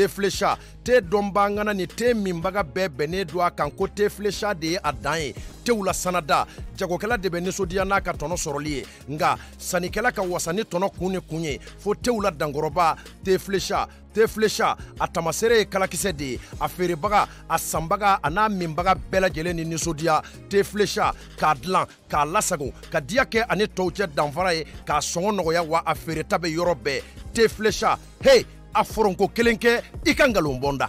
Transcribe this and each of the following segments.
te flecha te dɔnbangana ni te minbaga bɛɛ bɛnnen don a kan ko te flecha de ye a dan ye tew la sanada jagokɛla de bɛ ninsodiya n'a ka tɔnɔ sɔrɔli ye nga sannikɛla ka wasa ni tɔnɔ kun ni kun ye fɔɔ tew la dankɔrɔba te flecha te flecha a tamaseere ye kalakisɛ de ye a feerebaga a sanbaga a n'a minbaga bɛɛ lajɛlen ni ninsodiya te flecha k'a dilan k'a lasago ka diya kɛ ani tɔw cɛ danfara ye k'a sɔngɔ nɔgɔya wa a feereta bɛ yɔrɔ bɛɛ te flecha hey a foronko kelen kɛ i ka ngalon bɔnda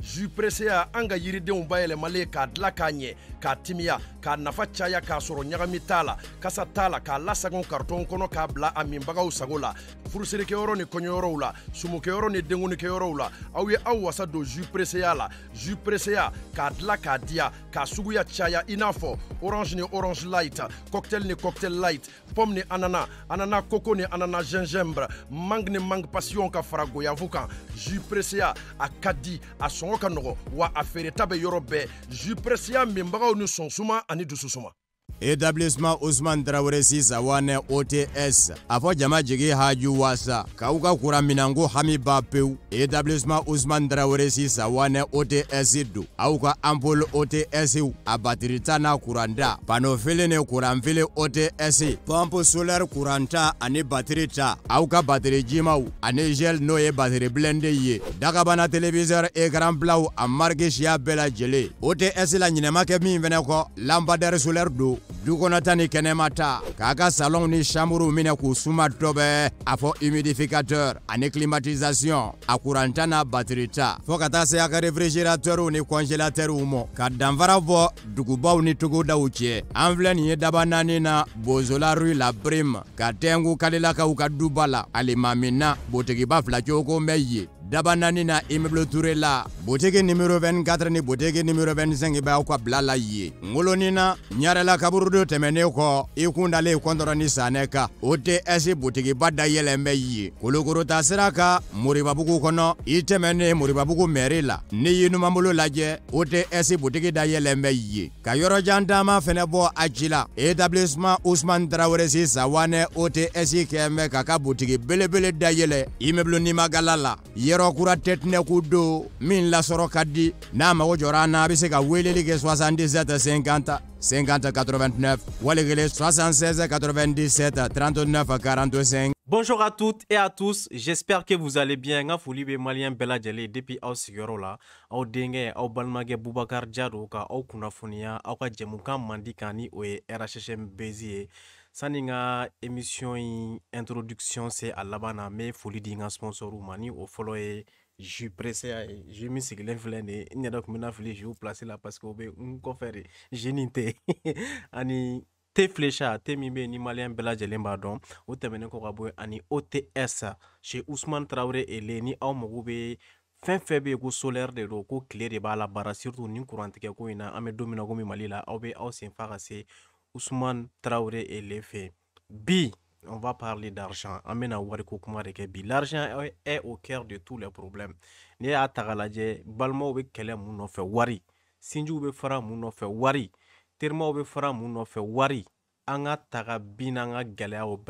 juprese y'a an ka yiridenw bayɛlɛmalen k'a dila k'a ɲɛ Katimia, timiya k'a nafa caya k'a sɔrɔ la kasa la k'a lasagon kɔnɔ k'a bila a minbagaw sago la furusirikɛyɔrɔ ni kɔɲɔyɔrɔw la sumukɛyɔrɔ ni la aw ye aw wasa la k'a orange ni orange light cocktail ne cocktail light pomme anana anana koko anana gingembre mangue mang passion ka fara goyavu kan a ka di a wa a tabe bɛ yɔrɔ bɛɛ no sonsoma ane dususuma etablissement Ousmane Traoré sisa wane ots a fɔ jama jigi haju wasa k'aw ka kura minanko hami ba pewu etablissement Ousmane Traoré sisa wane ots don aw ka ots a batirita n'a kuranta panofele ni ots Pampu solar kuranta ani batiri ta aw ka batiri jimaw ani gel n'o ye batiri blende ye dagabana televisɛr ekran bilaw a marike siya bɛɛ lajɛlen ots la ɲinɛma kɛ min fɛnɛ kɔ lampadaire solar don du kɔnɔta ni kɛnɛmata k'a ka salɔnw ni samuruw minɛ k'u suma dɔbɛ a fɔ humidificateur ani climatisation a kuranta n'a batiri ta fɔɔ ka taa se a ka refrigeratɛrw ni kɔnjelatɛrw mɔ ka danfara bɔ dugubaw ni togodaw cɛ an filɛ nin ye daba naani na bozola rue la brime ka tɛnku kalilakaw ka duba la alimamina botigiba fila cogo bɛ daba naani na immeuble ture la butigi nimero 24 ni butigi nimero 25 b'aw ka bila ye ngolonin na ɲarɛla kaburudo tɛmɛnen kɔ i kun dalen kɔntɔrɔ ni sanɛ kan o ts butigiba dayɛlɛn bɛ ye kolokorota sira ka moribabugu kɔnɔ i tɛmɛnen moribabugu mɛri la n'i ye numanbolo lajɛ o ts butigi dayɛlɛn bɛ ye ka yɔrɔjan dama fɛnɛ bɔ a ci la etablissement usman tarawelesi sawanɛ o ts kɛmɛ k'a ka butigi belebele dayɛlɛ immeuble nimagala la yɔrɔ yɔrɔ kura tɛtinɛku don min la ka di n'a mago jɔra an na a se ka weleli kɛ 77 50 50 89 wali kelen 76 97 39 45 Bonjour à toutes et à tous, j'espère que vous allez bien. Nga foli be malien bɛɛ lajɛlen depuis aw sigiyɔrɔ la, aw denkɛ aw balimakɛ Bubakar Jado ka aw kunnafoniya aw ka jɛmukan mandi o ye RHHM ça n ka émission introduction c'est à labana mais n bɛ foli di mani ka sponsors ma ni o fɔlɔ ye jus Presea ye jus min sigilen filɛ nin parce que on confère génité ani te flecha te min ni malien bɛɛ lajɛlen b'a dɔn o tɛmɛnen kɔ ani ots chez Ousmane Traoré et Léni au mago fin febe fɛn solaire de don ko de b'a la barre surtout nin kurantigɛ ko ina na an bɛ don min au komi Ousmane Traoré et l'effet. Bi, on va parler d'argent. Amena wariko kuma de bi. L'argent est au cœur de tous les problèmes. Ni à balmo balimaw bɛ kɛlɛ wari. Sinjiw fara mun wari. Terimaw fara mun wari. anga ka taga bin n'an ka o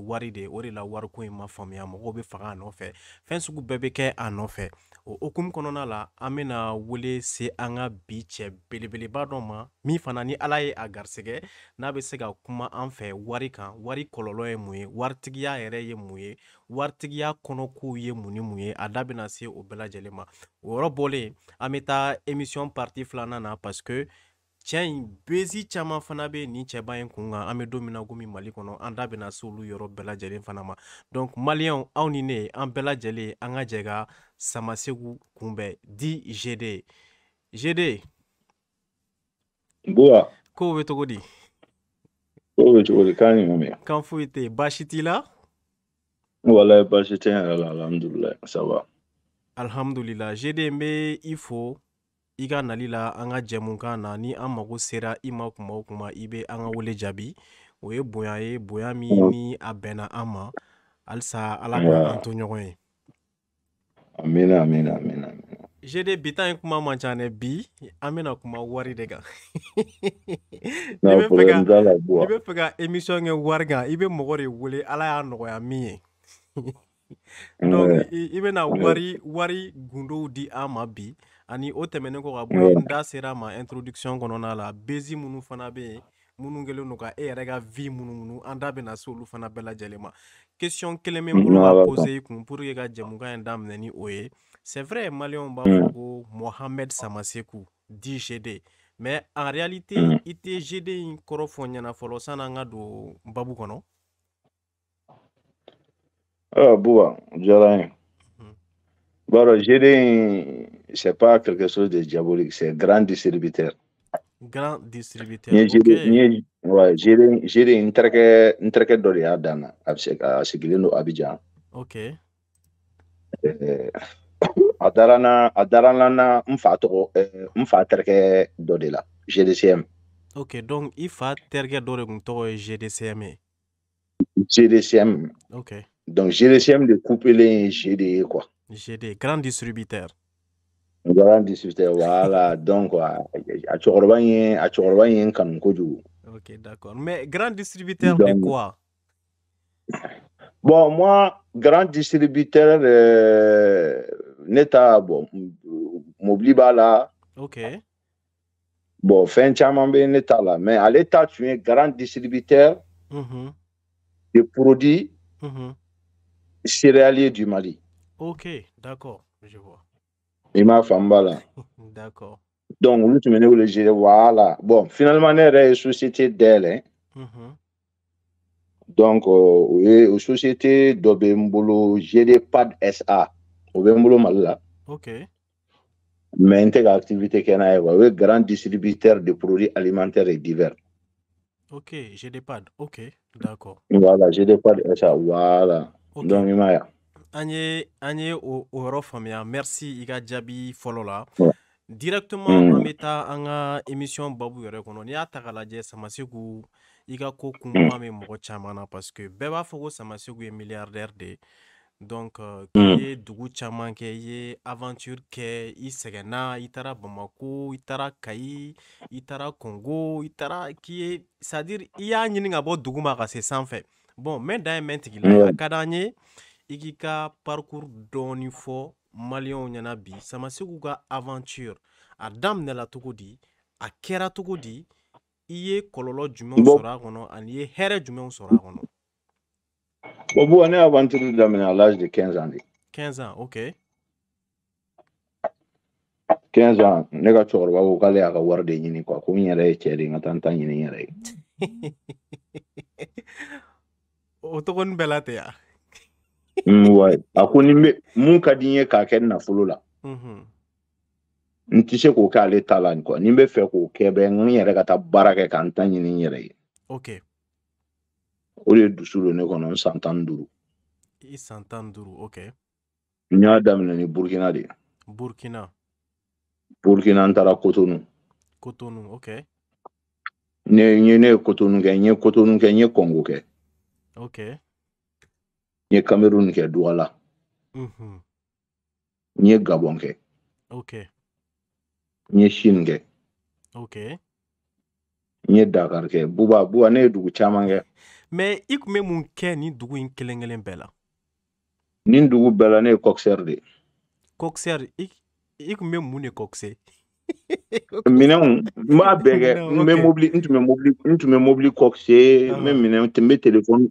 wari de Ori o la wariko et ma famille. mɔgɔw bɛ faga a Fensou Bebeke sugu o okumu kɔnɔna la an bena wele se an ka bi cɛ belebeleba dɔ ma min fana ni ala ye a garisɛgɛ n'a be se ka kuma an fɛ wari kan wari kɔlɔlɔ ye mun ye waritigiya yɛrɛ ye mun ye waritigiya kɔnɔkow ye mun ni mun ye a da bena se o bɛɛ ma o yɔrɔ bɔlen an be taa emisiyɔn pariti filanan na parsike cɛ ɲi bezi caaman fana be nin cɛba ye kun kan an be don mina komi mali kɔnɔ an da bena se olu yɔrɔ bɛɛ fana ma donk maliyɛnw aw ni ne an bɛɛ an ka jɛga samasegu kunbɛn di gd gd buwa kow be cogo di kow be cogo di kan ɲuman mɛn kan foyi tɛ yen baasi t'i la walayi baasi tɛ n yɛrɛ la alhamdulilayi saba alhamdulila gd n be i fo i ka nali la an ka jɛmukan na ni an mago sera i ma kuma o kuma i be an ka wele jaabi o ye bonya ye bonya min ni mm. a bɛnna an ma halisa ala ka an to ɲɔgɔn ye amina amina amina jede bi tan ye kuma man ca nɛ bi an bena kuma wari de kan ni be fɛ ka émission kɛ wari kan i be mɔgɔ de wele ala y'a nɔgɔya min ye donc i bena wari wari gundow di an ma bi ani o tɛmɛnen kɔ ka bɔ n da sera ma introduction kɔnɔna la bezi minnu fana be yen minnu kɛlen no ka e yɛrɛ ka vi munumunu an da bena se olu fana bɛɛ lajɛlen ma question que les bolo ka pose i kun pour regarder ka jɛmukan in ni o c'est vrai maliyɛnw b'a mm. fɔ ko mohamed samaseku di gd mais en réalité mm. il tɛ gd in kɔrɔ fɔ ɲɛna fɔlɔ sanni an ka don babu ah, buba diyara mm. ye gd in c'est pas quelque chose de diabolique c'est grand distributeur grand distributeur. ok Ouais, Jiri n terikɛ n terikɛ de y'a dan à Abidjan. Ok. Ɛɛ a dara n on fait un n na na GDCM. Ok donc il fait terikɛ dɔ de tun GDCM GDCM. Ok. Donc GDCM de couper les GD quoi. GD grand distributeur. Grand distributeur voilà donc quoi? À in à a quand on Ok, d'accord. Mais grand distributeur de quoi Bon, moi, grand distributeur, euh, neta, bon, m'oublie pas Ok. Bon, fin caman bɛ là. mais à l'état tu es grand distributeur mm-hmm. de produits mm-hmm. céréaliers du Mali. Ok, d'accord, je vois. Et m'a femme, d'accord. Donc, vous tun bɛ ne voilà. Bon, finalement, elle une société d'elle. Hein. Mhm. Donc, c'est euh, une société d'Obembolo, bɛ PAD SA. O Malala. OK. Mais une activité qui n'a ye un grand distributeur de produits alimentaires et divers. OK, Pad. OK, d'accord. Voilà, Pad SA. Voilà. Donc, il m'a Agne, a. An au Merci Iga ka jaabi Directement hmm. an bɛ émission babu yɛrɛ kɔnɔ n'i y'a ta k'a lajɛ Samasiku i ko hmm. kuma bɛ chama na parce que bɛɛ b'a fɔ milliardaire de donc qui euh, hmm. est dugu caman aventure qui i sɛgɛnna itara Bamako itara kai itara congo itara Kongo k'i c'est à dire il y'a a ka bɔ dugu ma ka se bon maintenant bɛ dan a ka d'an ye parcours donifo maliw ɲɛna bi sama segu ka avanture a daminɛla cogo di a kɛra cogo di i ye kɔlɔlɔ jumɛnw sɔrɔ a kɔnɔ ani i ye hɛrɛ jumɛnw sɔrɔ a kɔnɔ bon bon ne aventure daminɛ à l'âge de 15 ans de 15 ans ok 15 ans ne ka cɛkɔrɔba ko k'ale y'a ka wari de ɲini quoi ko n yɛrɛ ye cɛ de n ka taa n ɲini yɛrɛ ye o tɔgɔ nin bɛɛ la ten ya a ko ni mun ka di n ye k'a kɛ nafolo la mm-hmm. n tɛ se k'o kɛ ale ta la kuwa ni bɛ fɛ k'o kɛ bɛ n yɛrɛ ka taa baara kɛ k'an ta ɲini n yɛrɛ ye o de ye dusu don ne kɔnɔ n san tan duuru i san tan duuru n y'a daminɛ ni de ye burukina n taara kotonu kotonu ok ne ye ne ye kotonu kɛ n ye kotonu kɛ n ye kɔngo kɛ ok N ye Cameroun Douala la. Mhm. N Gabon kɛ. Okay. N Chine kɛ. Okay. N Dakar kɛ. Buba Buba ne dugu caman kɛ. Mais i tun mun kɛ nin dugu in kelen-kelen Nin dugu bɛɛ ne ye de ye. Coxeur i i mun de coxer? Minɛnw n b'a bɛɛ kɛ. N bɛ mobili n tun bɛ mobili n tun bɛ mobili coxer n bɛ minɛn n bɛ téléphone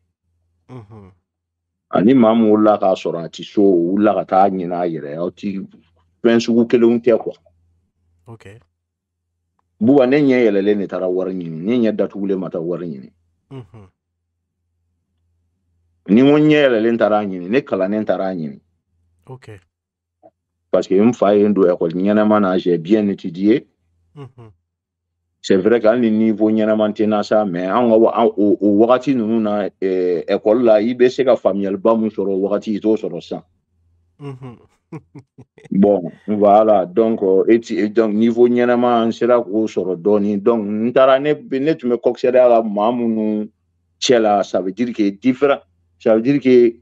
Mm-hmm. ani maa min wulila k'a sɔrɔ a ti so o wulila ka taa ɲin'a yɛrɛ aw ti fɛn sugu kelenw tɛ kuwa buba ne ɲɛ yɛlɛlen de taara wari ɲini ne ɲɛ datugulen ma taa wari ɲini mm-hmm. ni ko ɲɛ yɛlɛlen taara ɲini ne kalannen taara ɲini parce que n fa ye n don ɛkɔli ɲɛnɛma na j'ai bien étudié mm-hmm. c'est vrai qu'à un niveau ɲɛnaman tɛ na ça mais an on voit wagati nous na eh, école la i bɛ se ka sur on sɔrɔ wagati i t'o sɔrɔ bon voilà donc euh, et donc niveau ɲɛnama n là k'o sɔrɔ dɔɔni donc n taara ne me tun à la maman nous cɛ ça veut dire que différent ça veut dire que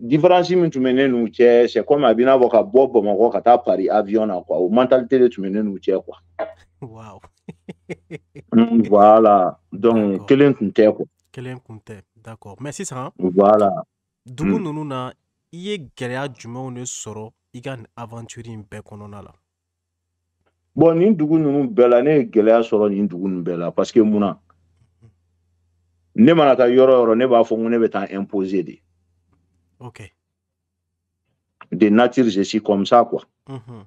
différence min tu bɛ nous c'est comme a bɛ n'a fɔ ka bɔ Bamakɔ Paris avion quoi ou mentalité de tun bɛ ne quoi wow Mm, voilà. Donc, kelen kun tɛ quoi. Kelen kun tɛ. D'accord. merci ça Voilà. donc mm. ninnu na i ye du jumɛnw de sɔrɔ i ka nin aventure en bɛɛ kɔnɔna Bon, nous dugu nous nous belle année ye gɛlɛya sɔrɔ nin dugu parce que mona mm-hmm. Ne mana yoro yɔrɔ ne b'a fɔ ko ne bɛ imposer de. Ok. De nature je suis comme ça quoi. Mm -hmm.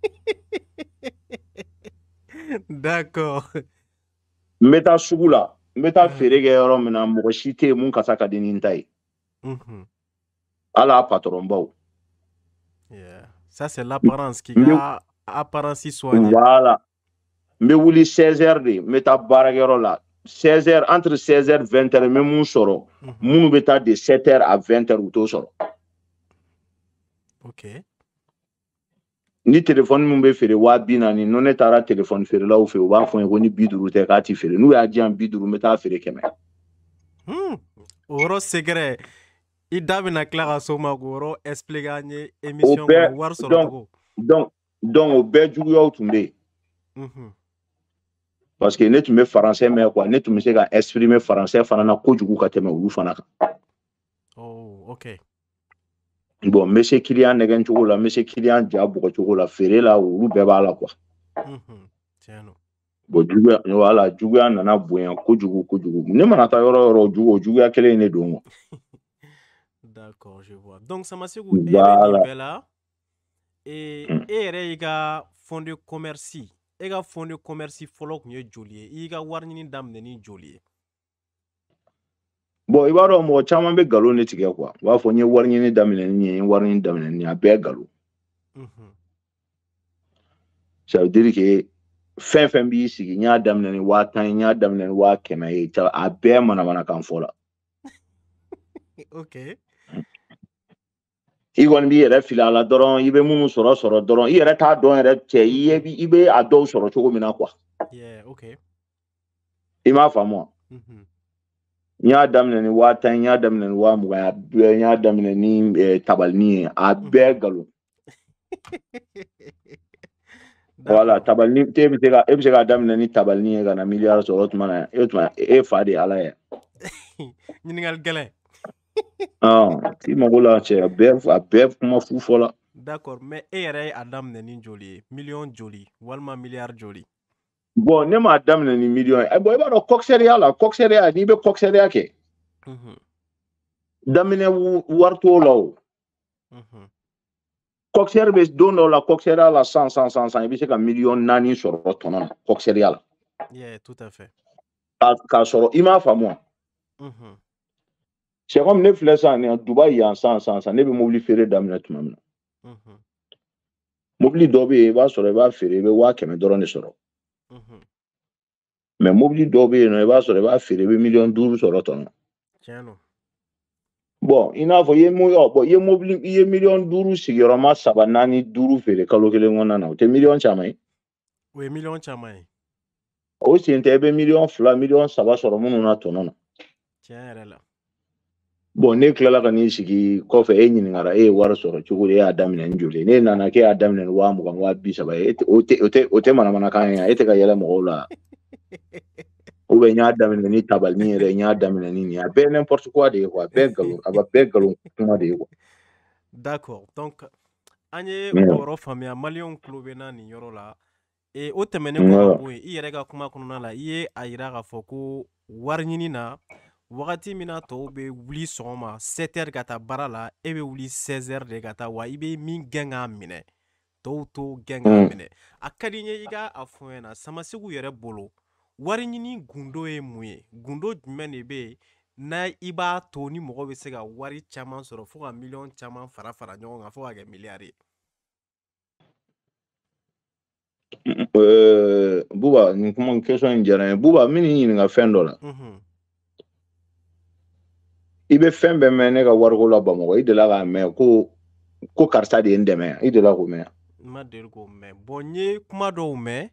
D'accord. Meta bɛ Meta sugu la n bɛ taa feere kɛ na mɔgɔ patron bau Ça, c'est l'apparence qui a apparence soignée. Voilà. mais vous les 16 heures de à bɛ 16 h entre 16 et 20 h même mon soro. Mon minnu de 7 h à 20 h ou tout Ok ni telefɔni min bɛ feere waa bi naani n'o ne taara telefɔni feerelaw fɛ u b'a fɔ n ye ko ni bi duuru tɛ k'a ti feere n'u y'a di yan bi duuru n bɛ taa feere kɛmɛ. Hmm, i da bɛna tila s'o ma k'o yɔrɔ émission kɔnɔ wari sɔrɔ cogo. donc donc o bɛɛ juguyaw tun bɛ hmm parce que net me français faransɛ quoi net tun bɛ se ka exprimer français fana na kojugu ka tɛmɛ ou fana oh okay Bon, mese kilian negen chou la, mese kilian jabou ka chou la, fere la, ou ou beba la kwa. Bo, jougou ya nanabouen, kou jougou, kou jougou, mnen manata yororou jougou, jougou ya kele inedou mwen. D'akon, je vwa. Donk sa mase kou, e re dibe la, e mm. re i ga fondi komersi, e ga fondi komersi folok nye joulie, i ga war nye damne nye joulie. bon i b'a dɔn mɔgɔ caman bɛ nkalon de tigɛ kuwa u b'a fɔ n ye wari ɲini daminɛ ni ye n ye wari ɲini daminɛ ni a bɛɛ nkalon c'est à dire que fɛn fɛn b'i sigi n y'a daminɛ ni waa tan ye n y'a daminɛ ni waa kɛmɛ ye a bɛɛ manamanakan fɔ la okay. i kɔni b'i yɛrɛ fili a la dɔrɔn i bɛ minnu sɔrɔ sɔrɔ dɔrɔn i yɛrɛ t'a dɔn yɛrɛ cɛ i ye i bɛ a dɔw sɔrɔ cogo min na kuwa yeah, okay. i m'a faamu wa. Mm -hmm. Nye adamneni watan, nye adamneni waman, mwenye adamneni e, tabal nye, a ber galon. Wala, tabal nye, te mwenye adamneni tabal nye, gana milyar so otmane, otmane, e fade ala e. Nye nga lgele? An, ti mwenye gula anche, a ber fote, a ber fote mwenye fote la. Dakor, me e rey adamneni joli, milyon joli, walman milyar joli. bɔn ne m'a daminɛ ni miliyɔn ye bɔn i b'a dɔn kɔkisɛriya la kɔkisɛriya n'i bɛ kɔkisɛriya kɛ daminɛ wari t'o la o kɔkisɛri bɛ don dɔw la kɔkisɛriya la san san san san i bɛ se ka miliyɔn naani sɔrɔ tɔnɔ na kɔkisɛriya la k'a sɔrɔ i m'a faamu wa c'est comme mm-hmm. ne filɛ sisan nin dubayi yan san san san ne bɛ mobili feere daminɛ tuma min na mm-hmm. mobili dɔ bɛ yen i b'a sɔrɔ i b'a feere i bɛ waa kɛmɛ dɔrɔn de sɔrɔ. Unhun. Mm-hmm. Mɛ mobili dɔw bɛ yen nɔ i b'a sɔrɔ i b'a feere i bɛ miliyɔn duuru sɔrɔ tɔnɔ. Tiɲɛ don. Bon i n'a fɔ i ye mo ɔ bɔn i ye mobili i ye miliyɔn duuru sigiyɔrɔma saba naani duuru feere kalo kelen kɔnɔna na o tɛ miliyɔn caman ye. O ye miliyɔn caman ye. O sen tɛ i bɛ miliyɔn fila miliyɔn saba sɔrɔ minnu na tɔnɔ na. Tiɲɛ yɛrɛ la. bon ne kilala ka n'i sigi kɔfɛ e ɲininkara e ye wari sɔrɔ cogo di e y'a daminɛ ni joli ne nana k'e y'a daminɛ ni waa mugan waa bi saba ye e o tɛ manamanakan ye e tɛ ka yɛlɛ mɔgɔw la ou bien n y'a daminɛ ni tabalini yɛrɛ n y'a daminɛ ni nin a bɛɛ n'importe quoi de ye quoi a bɛɛ nkalon a bɛɛ nkalon kuma de ye quoi. d'accord donc an ye o yɔrɔ faamuya maliyɛnw tulo bɛ na nin yɔrɔ la e o tɛmɛnen kɔ ka bɔ yen i yɛrɛ ka kuma kɔnɔna la i ye a yira k'a fɔ ko wari ɲini na wagati min na tɔw be wuli sɔgɔma 7 ka taa baara la e be wuli 16 de ka taa wa i be min gɛn k'a minɛ dɔw to gɛn k'a mm. minɛ a ka di ɲɛ i ka a fɔ ɲɛna samasigiw yɛrɛ bolo wari gundo ye mun ye gundo jumɛn de be yen na i b'a to ni mɔgɔ be se ka wari caaman sɔrɔ fɔɔ ka miliyɔn caaman fara fara ɲɔgɔn kan fɔɔ ka kɛ miliyari ye ee, buba nin kuma question jara ye buba min ɲininka fɛn dɔ la i be fɛn bɛ mɛ ne ka wariko la bamakɔ i delila k'a mɛn ko ko karisa de ye n dɛmɛ i delila k'o mɛn ma deli k'o mɛn bɔn ye kuma dɔw mɛ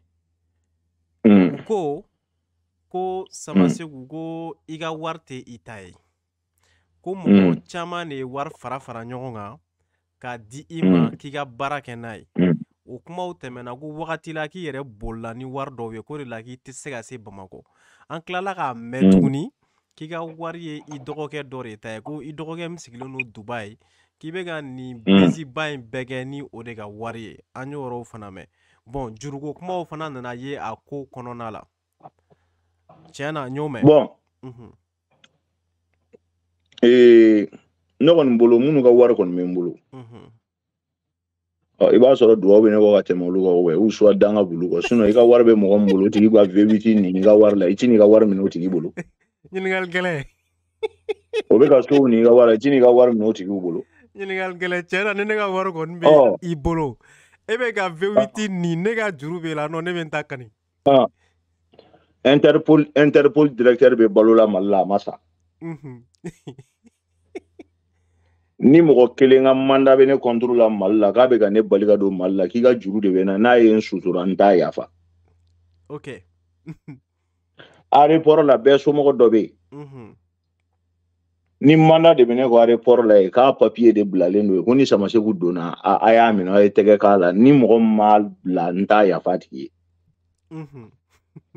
mm. ko ko samasegu ko i ka wari tɛ i ta ye ko mɔgɔ mm. caman de ye wari fara fara ɲɔgɔn kan k'a di i ma hmm. k'i ka baara kɛ n'a ye hmm. o kumaw tɛmɛna ko wagati la k'i yɛrɛ bolila ni wari dɔw ye ko de la k'i tɛ se ka se bamakɔ an tilala k'a mɛn hmm. tuguni k'i ka wari ye i dɔgɔkɛ dɔ de ta ye ko i dɔgɔkɛ min sigilen don duba ye k'i bɛ ka nin mm. bisiba in bɛɛ kɛ ni o de ka wari ye an y'o yɔrɔw fana mɛn bɔn juruko kumaw fana nana ye a ko kɔnɔna la tiɲɛ na n y'o mɛn bɔn ee, ne kɔni bolo minnu ka wari kɔni bɛ n bolo i b'a sɔrɔ duwawu bɛ ne kɔ ka tɛmɛ olu kan wa u suwa danga b'olu kɔ i ka wari bɛ mɔgɔ min bolo o tigi ka nin ka wari la i t'i n'i ka wari minɛ o tigi bolo ɲininkali gɛlɛ o bɛ ka sow n'i ka wari ji n'i ka wari minɛ o tigiw bolo ɲininkali gɛlɛ cɛ na ni ne ka wari kɔni bɛ i bolo e bɛ ka v ni ne ka juru bɛ la nɔ ne bɛ n ta kani ah. interpol interpol directeur bɛ balo la mali la a ma sa mhm. ni mɔgɔ kelen ka manda bɛ ne kɔntoro la mali la k'a bɛ ka ne bali ka don mali la k'i ka juru de bɛ na n'a ye n sutura n t'a yafa okay aéroport la bɛɛ somɔgɔ dɔ bɛ yen ni manda de bɛ ne ko aéroport la yen k'a papier de bilalen don yen ko ni samaseku donna a y'a minɛ a ye tɛgɛ k'a la ni mɔgɔ min m'a bila n t'a yafa tigi ye mm-hmm.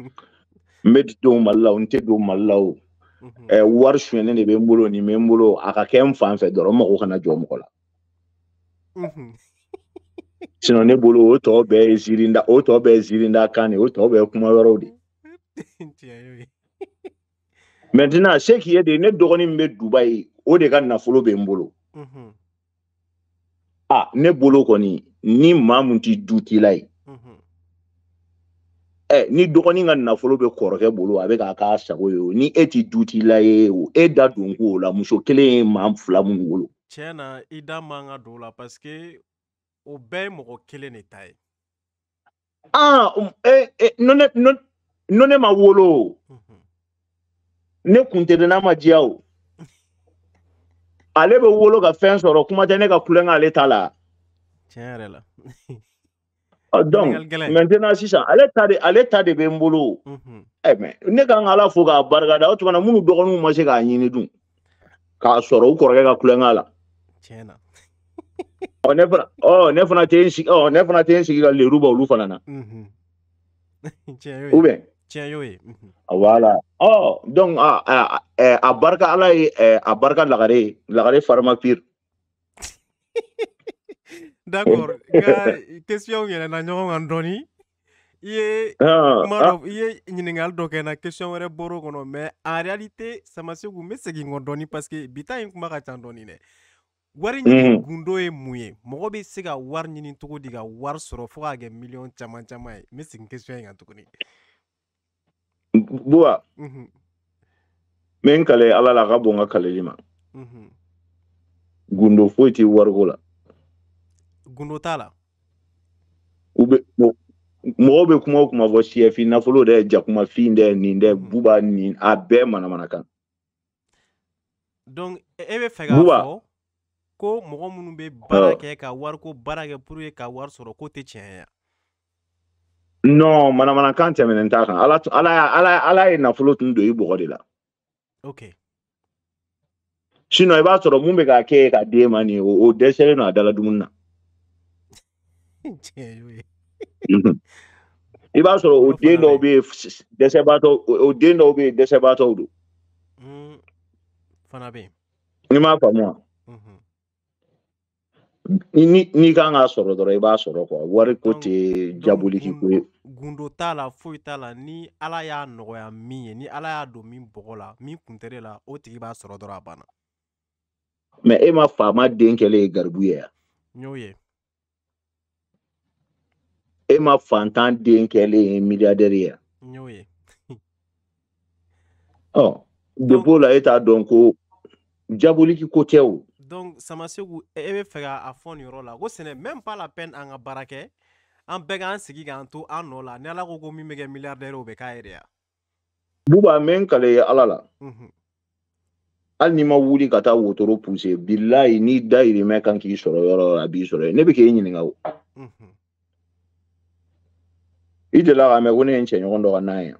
n bɛ don mali la o n tɛ don mali la o mm-hmm. wari suyɛnnen de bɛ n bolo nin bɛ n bolo a ka kɛ n fan fɛ dɔrɔn n mago kana jɔ mɔgɔ la mm-hmm. sinɔn ne bolo o tɔ bɛɛ ye ziirinda o tɔ bɛɛ ye ziirinda kan de o tɔ bɛɛ ye kuma wɛrɛw de ye maintenant ce qui est de ne dɔgɔnin be bɛ dubayi o de ka nafolo bɛ n bolo mhm. a ne bolo kɔni ni maa mun ti dutila ye mhm. ɛ ni dɔgɔnin ka nafolo bɛ kɔrɔkɛ bolo a bɛ k'a k'a sago ye ni e ti dutila e ye o e da don la muso kelen ye maa fila minnu wolo. tiɲɛ na parce que o bɛɛ ye mɔgɔ kelen de ta ye. Um, aa e, ɛ ɛ no ne ma wolo mhm. ne kun n'a ma diya o ale bɛ wolo ka fɛn sɔrɔ kuma tɛ ne ka kulonkɛ ale ta la donc maintenant sisan ale ta de ale ta de bɛ n bolo ɛ mhm. eh, mɛ ne kan ka ala fo k'a barikada o tuma na minnu dɔgɔninw ma se k'a ɲini dun k'a sɔrɔ u kɔrɔkɛ ka kulonkɛ la ɔ ne fana ɔ ne fana tɛ n sigi ɔ ne fana tɛ n sigi ka leru bɔ olu fana na mhm. ou bien tiɲɛ y'o ye wala ɔ donc a ah, ah, eh, barika ala ye eh, a barika lagare lagare farima pire d'accord nka question yɛlɛnna ɲɔgɔn kan dɔɔni i ye kuma ah, dɔ i ye ɲininkali dɔ kɛ na question wɛrɛ bɔr'o kɔnɔ mais en réalité samasegu n bɛ segin n kɔ dɔɔni parce que bi ta in kuma ka ca dɔɔni dɛ wari ɲini mhm. gundo ye mun ye mɔgɔ bɛ se ka wari ɲini cogo di ka wari sɔrɔ fo k'a kɛ miliyɔn caman caman ye n bɛ segin question in kan tuguni buwa min mm-hmm. kale ala la ka bon ka kaleli ma mm-hmm. gundo foyi t'i wariko la gundo t'a la mɔgɔw bɛ kuma o kuma fɔ siyɛfin nafolo dɛ jakumafin dɛ nin dɛ mm-hmm. buba nin a bɛɛ manamana kan donc e, e bɛ fɛ k'a fɔ ko mɔgɔ minnu bɛ baara kɛ ka wariko baara kɛ pour que ka wari sɔrɔ k'o tɛ tiɲɛ ya non manamanakan tɛmɛnen t'a kan ala ala ala ala ye nafolo tun don i bɔgɔ de la okay sinon i b'a sɔrɔ mun bɛ k'a kɛ ka d'e ma nin ye o dɛsɛlen don a dala dumuni na i b'a sɔrɔ o den dɔw bɛ yen dɛsɛbaatɔ o den dɔw bɛ yen dɛsɛbaatɔw don fana bɛ yen n'i m'a faamu wa Ni n'i kan ka sɔrɔ dɔrɔn i b'a sɔrɔ wari ko jaboliki ko ye. gundo a banna. e ma faama den kɛlen garibu ye a? ye E ma fantan den kɛlen ye ye a? ye Ɔ depuis o la e t'a dɔn ko jaboliki ko tɛ donc samasegu e be fɛ ka a fɔ nin yɔrɔ la ko sɛnɛ même pas la peine an ka baara kɛ an bɛɛ k'an sigi k'an to an nɔ la ni ala ko ko min bɛ kɛ milliardaire o bɛ k'a yɛrɛ ya buba n bɛ n kale ye ala la hali n'i ma wuli ka taa wotoro puse bilayi n'i dayirimɛ kan k'i sɔrɔ yɔrɔ yɔrɔ b'i sɔrɔ ne bɛ k'e ɲininka o i delila ka mɛn ko ne ye n cɛɲɔgɔn dɔ ka na yan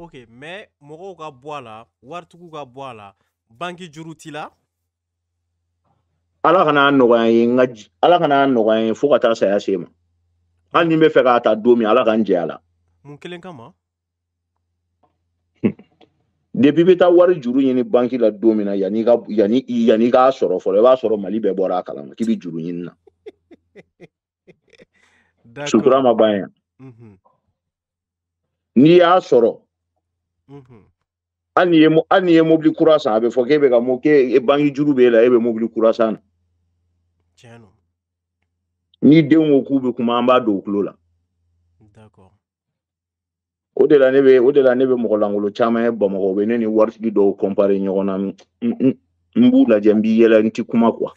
Ok, me mokou gwa bwa la, wartou gwa bwa la, banki juru ti la? Ala kanan an nou kwenye, ala kanan an nou kwenye, fok atan sa yase ma. Al nime fekata adoumi, ala kanan je la. Mounkelen kama? Depi be ta wari juru yeni banki la adoumi na yanika soro, fore wa soro mali be bwa la kalan, kibi juru yin na. Soutra mabanyan. Mhm. Nye a soro. hali mhm. n'i ye mobili kura san a bɛ fɔ k'e bɛ ka mo k'e e bange juru b'e la e bɛ mobili kura san na ni denw ko k'u bɛ kuma an b'a don u tulo la o de la ne bɛ o de la ne bɛ mɔgɔ lankolon caman ye bamakɔ bɛ ne ni waritigi dɔw kɔnpare ɲɔgɔn na n b'u lajɛ n b'i yɛlɛ n ti kuma kuwa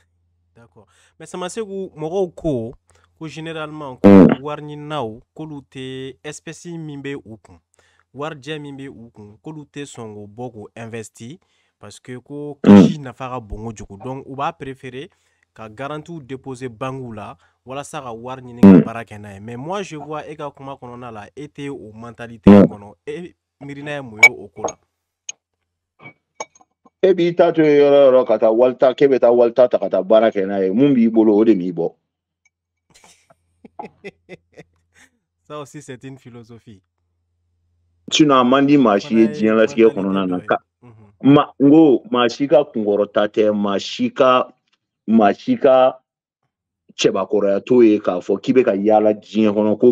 mɛ samasegu mɔgɔw ko ko generaleman ko mm. wariɲininaw k'olu tɛ espèce min bɛ u kun warijɛ min bɛ u kun k'olu tɛ sɔn k'o bɔ k'o investi parce que ko mm. kasi nafa ka bon kojugu donc u b'a préférer ka garantiw déposer banques la walasa ka wari ɲini ka mm. baara kɛ n'a ye mais moi je ah. vois e ka kuma kɔnɔna la e tɛ o mentalité mm. kɔnɔ e miirina ye mun ye o ko la. e b'i ta to yen yɔrɔ yɔrɔ ka taa walita k'e bɛ taa walita ta ka taa baara kɛ n'a ye mun b'i bolo o de b'i bɔ. ça aussi c'est une philosophie. a man di maa si ye diɲɛlatigɛ kɔnɔna na ka ma n ko maa si ka kunkɔrɔta tɛ maa si ka maa si ka cɛbakɔrɔya t'o ye k'a fɔ k'i bɛ ka yaala diɲɛ kɔnɔ ko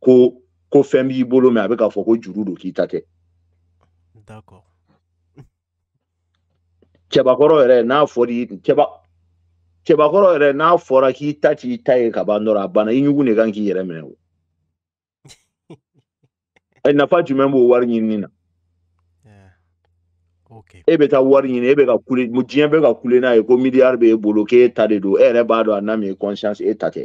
ko ko fɛn b'i bolo mɛ a bɛ k'a fɔ ko juru don k'i ta tɛ cɛbakɔrɔ yɛrɛ n'a fɔr'i cɛba cɛbakɔrɔ yɛrɛ n'a fɔra k'i ta t'i ta ye ka dɔrɔn a banna i ɲugu de kan k'i yɛrɛ minɛ o Eh, nafa jumɛn b'o wari ɲinini na e bɛ taa wari ɲini e bɛ ka kule diɲɛ bɛ ka kule n'a ye ko miliyari b'e bolo k'e ta de don e yɛrɛ b'a dɔn a na min ye conscience e ta tɛ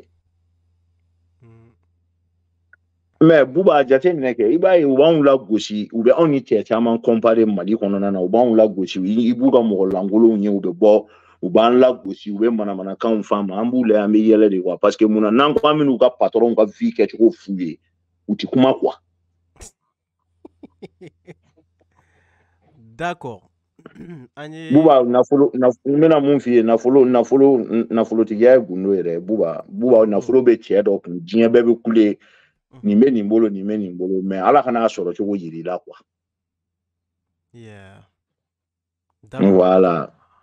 mɛ mm. buba jate minɛ kɛ i b'a ye u b'anw lagosi u bɛ anw ni cɛ caman compare mali kɔnɔna na u b'anw lagosi i b'u ka mɔgɔ lankolonw ye u bɛ bɔ u b'an lagosi u bɛ manamanakanw f'an ma an b'u layɛ an bɛ yɛlɛ de kuwa parce que mun na n'an ko an bɛ n'u ka patɔrɔnw ka vie kɛcogo f'u ye u ti kuma kuwa D'accord. An Buba nafolo n bɛna mun f'i nafolo nafolo nafolotigiya ye gundo yɛrɛ Buba Buba nafolo bɛ cɛ dɔ kun diɲɛ bɛɛ bɛ kule nin bɛ mm-hmm. nin bolo nin bɛ nin bolo mais Ala kana a sɔrɔ cogo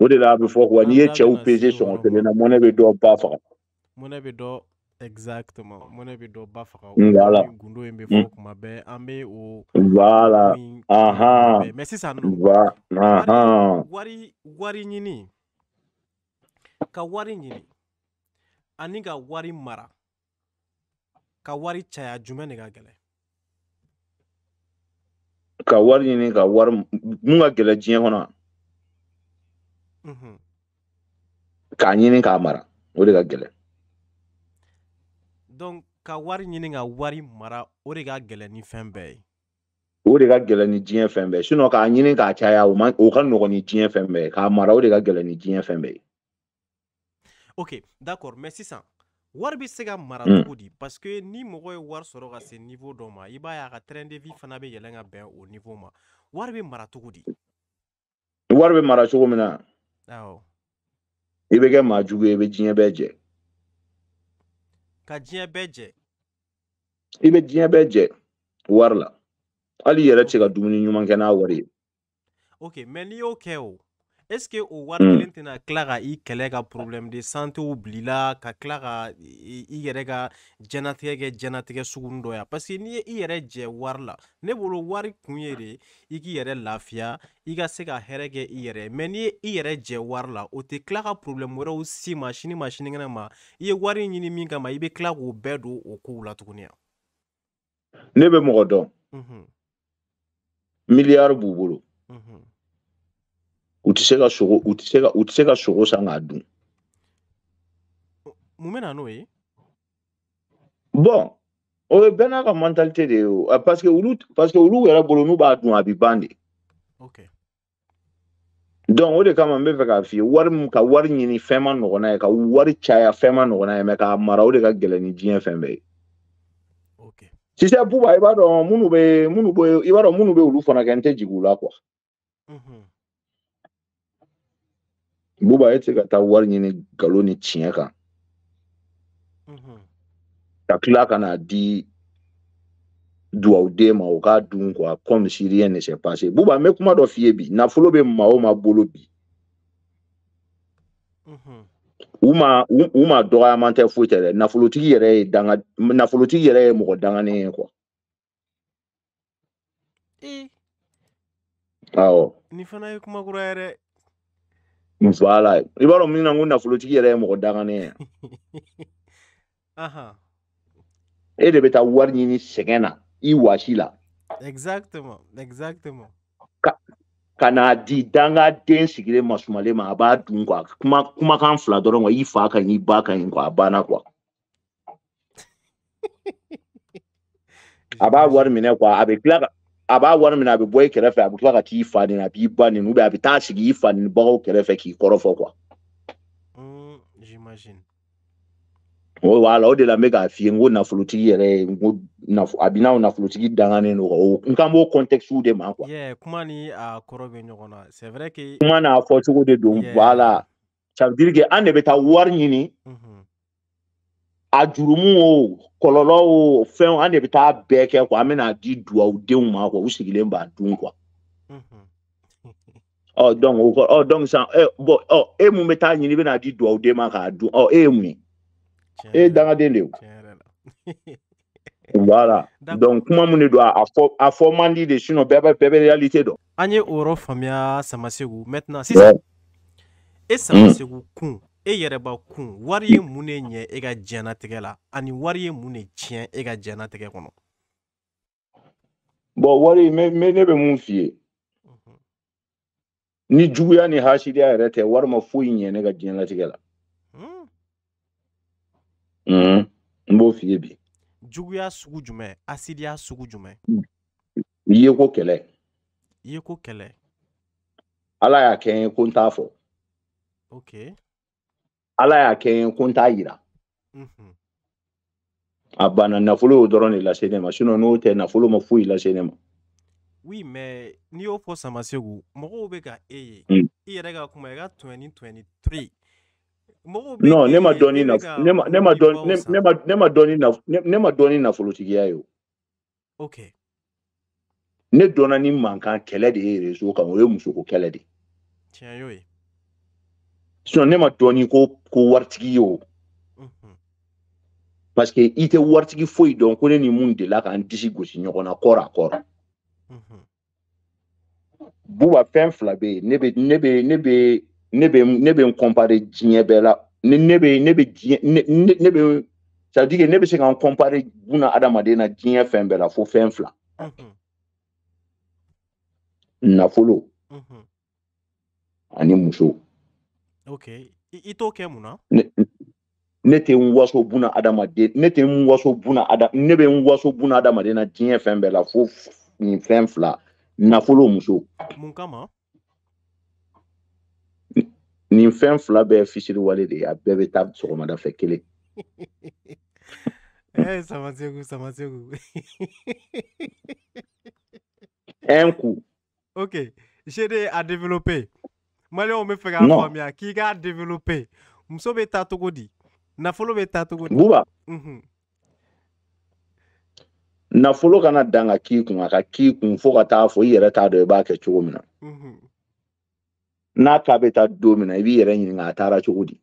o de la a fɔ n'i ye sɔngɔ kelen na mɔnɛ dɔ ba faga Mɔnɛ dɔ Exactement. mon bɛ dɔ ba faga voilà gundo mm. in bɛ fɔ kuma bɛɛ an bɛ o voilà ahan mais sisan nɔ ahan wari wari ɲini ka wari ɲini ani wari mara ka wari caya jumɛn de ka gɛlɛn ka wari ɲini ka wari mun mhm. ka gɛlɛn diɲɛ kɔnɔ k'a ɲini k'a mara o de ka gɛlɛn Donk, ka wari nye nenga wari mara oregat gelen ni fenbey. Oregat gelen ni jen fenbey. Sounon ka nye nenga atyaya ouman, okan nou koni jen fenbey. Ka mara oregat gelen ni jen fenbey. Ok, d'akor. Men sisang, warbi sega maratou hmm. di. Paske ni moukoy war soro kase nivou do ma. Iba ya ka tren de vi fana be jelen a ben ou nivou ma. Warbi maratou di. Warbi maratou kou mena. Ibe gen ma jougi, ibe jen be jen. ka diɲɛ bɛɛ jɛ i bɛ diɲɛ bɛɛ jɛ wari la hali i yɛrɛ tɛ se ka dumuni ɲuman kɛ n'a wari ye ok mɛ n'i y'o kɛ o est ce que o wari hmm. kelen tɛna tila ka i kɛlɛ ka problème de santew bilila ka tila ka i yɛrɛ ka jɛnatigɛ kɛ jɛnatigɛ suguni dɔ ya parce que n'i ye i yɛrɛ jɛ wari la ne bolo wari kun ye de i k'i yɛrɛ lafiya i ka se ka hɛrɛ kɛ i yɛrɛ ma n'i ye i yɛrɛ jɛ wari la o tɛ tila ka problème wɛrɛw si ma sini ma sinikɛnɛ ma i ye wari ɲini min kama i be tila k'o bɛɛ don o kow la ne be mɔgɔ dɔn miliyari b'u bolo u tɛ se ka sogo u tɛ se ka u tɛ se ka sogo san k'a dun. mun bɛ na n'o ye. bɔn o ye bɛɛ n'a ka mentalité de ye o ah, parce que olu parce que olu yɛrɛ bolo n'u b'a dun a bɛ ban de. ok. donc o de kama n bɛ fɛ k'a f'i ye wari min ka wari ɲini fɛn ma nɔgɔ n'a ye ka wari caya fɛn ma nɔgɔ n'a ye mɛ k'a mara o de ka gɛlɛn ni diɲɛ fɛn bɛɛ ye. ok. sisan buba i b'a dɔn minnu bɛ minnu bɛ i b'a dɔn minnu bɛ olu fana kɛ n tɛ jigin u la quoi. buba e tɛ ka taa wari ɲini galo ni tiɲɛ kan ka mhm. tila ka n'a di duwawuden ma o k'a dun kuwa comme si ne s'est passé buba n bɛ kuma dɔ f'i bi nafolo be maa o maa bolo bi mhm. u ma u ma dɔgɔyaman tɛ foyi tɛ dɛ nafolotigi yɛrɛ ye danga nafolotigi yɛrɛ ye mɔgɔ danganen ye kuwa awɔ nin fana ye kuma yɛrɛ muzwala i b'a dɔn min na ko nafolotigi yɛrɛ ye mɔgɔ danganen aha e de bɛ taa wari ɲini sɛgɛn na i wasi la exactement ka n'a di danga den sigilen masumalen ma a b'a dun kuwa kuma kumakan fila dɔrɔn kuwa i fa ka ɲi i ba ka ɲi kuwa a banna kuwa a b'a wari minɛ kuwa a bɛ tila ka a b'a wari minɛ a bɛ bɔ i kɛrɛfɛ a bɛ tila ka t'i fa nɛni a b'i ba nɛni a sigi i fa kɛrɛfɛ k'i kɔrɔfɔ kuwa. Mm, o wala o de la n bɛ k'a f'i ye n ko nafolotigi yɛrɛ n ko nafo a bɛ n'aw nafolotigi danganen don o n kan b'o contexte de ma quoi. yɛ kuma ni a kɔrɔ bɛ ɲɔgɔn na c'est vrai que. kuma n'a fɔcogo de don wala ça veut dire que an de bɛ wari ɲini. Mm-hmm. ajurumu o kɔlɔlɔ o fɛn an de bɛ taa bɛɛ kɛ kuwa an bɛna di duwawu denw ma kuwa u sigilen b'a dun kuwa ɔ dɔnku o kɔrɔ ɔ dɔnku sisan ɛ bɔn ɔ e mun bɛ taa ɲini i bɛna di duwawu den ma k'a dun ɔ e ye mun ye e ye dangaden de ye voilà donc kuma mun de don a fɔ a fɔ man di de sinon bɛɛ bɛ bɛɛ bɛ réalité dɔn. an ye o yɔrɔ faamuya samasegu maintenant sisan e samasegu kun. e yɛrɛbakun kun wari ye mun de ɲɛ e ka diɲɛnatigɛ la ani wari ye mun de tiɲɛ e ka diɲɛnatigɛ kɔnɔ bɔn wari mɛ ne bɛ mun f'i ye ni juguya ni hasidiya yɛrɛ tɛ wari ma foyi ɲɛ ne ka diɲɛlatigɛ la n b'o f'i ye bi juguya sugu jumɛn asidiya sugu jumɛn ko kɛlɛ ko kɛlɛ ala y'a kɛ n ye ko n t'a fɔ okay. ala y'a kɛ ye ko n t'a yira mhm. a banna nafolo y'o dɔrɔn de lase ne ma sinɔ n'o tɛ nafolo ma foyi lase ne ma oui mais n'i y'o fɔ samasegu mɔgɔw bɛ ka e ye mm. i yɛrɛ ka kuma i ka tɔɲɔni tɔɲɔni tiri non ne ma dɔni ni ne ma ne ma ne ma ne ma ne ma dɔn nafolotigiya ye o ok ne dɔnna ni mankan kɛlɛ de ye rezo kan o ye musoko kɛlɛ de tiɲɛ y'o ye sinɔn ne ma dɔɔni ko ko waritigi ye o parseke i tɛ waritigi foyi dɔn ko ne ni mun delila k'an disi gosi ɲɔgɔn na kɔrɔ a kɔrɔ buba fɛn fila bɛ yen ne bɛ ne bɛ ne bɛ ne bɛ ne bɛ n kɔmpare diɲɛ bɛɛ la ne ne bɛ ne bɛ diɲɛ ne ne ne bɛ sadike ne bɛ se ka n kɔmpare buna adamaden na diɲɛ fɛn bɛɛ la fo fɛn fila nafolo ani muso. Ok, ito ke moun an? Ne te moun waso bunan adamade, ne te moun waso bunan adamade, nebe moun waso bunan adamade nan jenye fenbe la fof nin fen fla, na folo mousou. Moun ka man? Nin fen fla be fichil wale de, bebe tab soko mada fekele. He, eh, sa masengu, sa masengu. En kou. Ok, jede a develope. maliyɛnw bɛ fɛ k'a faamuya k'i k'a développer muso be taa cogo di nafolo be taa cogo di. buba mhm. nafolo kana dan ka k'i kun a ka k'i kun fo ka taa fɔ i yɛrɛ t'a dɔn i b'a kɛ cogo min na mhm. n'a k'a bɛ taa don min na i b'i yɛrɛ ɲininka a taara cogo di.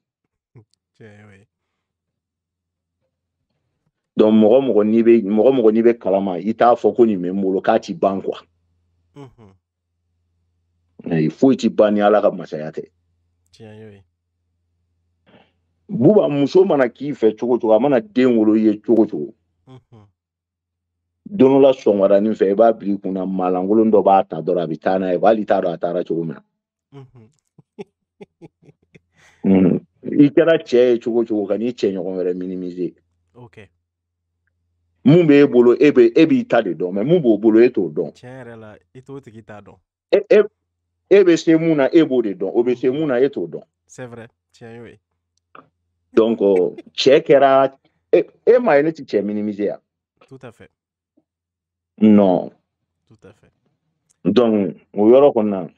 donc mɔgɔ mɔgɔ n'i bɛ mɔgɔ mɔgɔ n'i be kalama i t'a fɔ ko nin bɛ n bolo k'a ti ban quoi. Mhm foyi ti ban ni ala ka masaya tɛ buba muso mana k'i fɛ cogo cogo a mana den wolo ye cogo cogo donola sɔngɔranin fɛ i b'a bili kunna maalankolon dɔ b'a ta dɔrɔn a bɛ taa n'a ye hali t'a dɔn a taara cogo min na i kɛra cɛ ye cogo cogo ka n'i cɛ ɲɔgɔn wɛrɛ minimize mun b'e bolo e, e b'i ta de dɔn mɛ mun b'o bolo e t'o dɔn e eh, be se mun na e b'o de dɔn o bɛ se mun na e t'o dɔn c'est cɛ kɛra e, ma ye ne ti cɛ minimiser ya non tout o yɔrɔ kɔni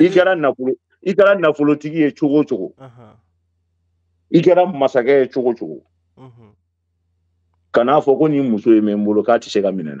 i kɛra nafolo i kɛra nafolotigi ye cogo cogo i kɛra masakɛ ye cogo cogo kan'a fɔ ko nin muso ye mɛ n bolo k'a tɛ se ka minɛ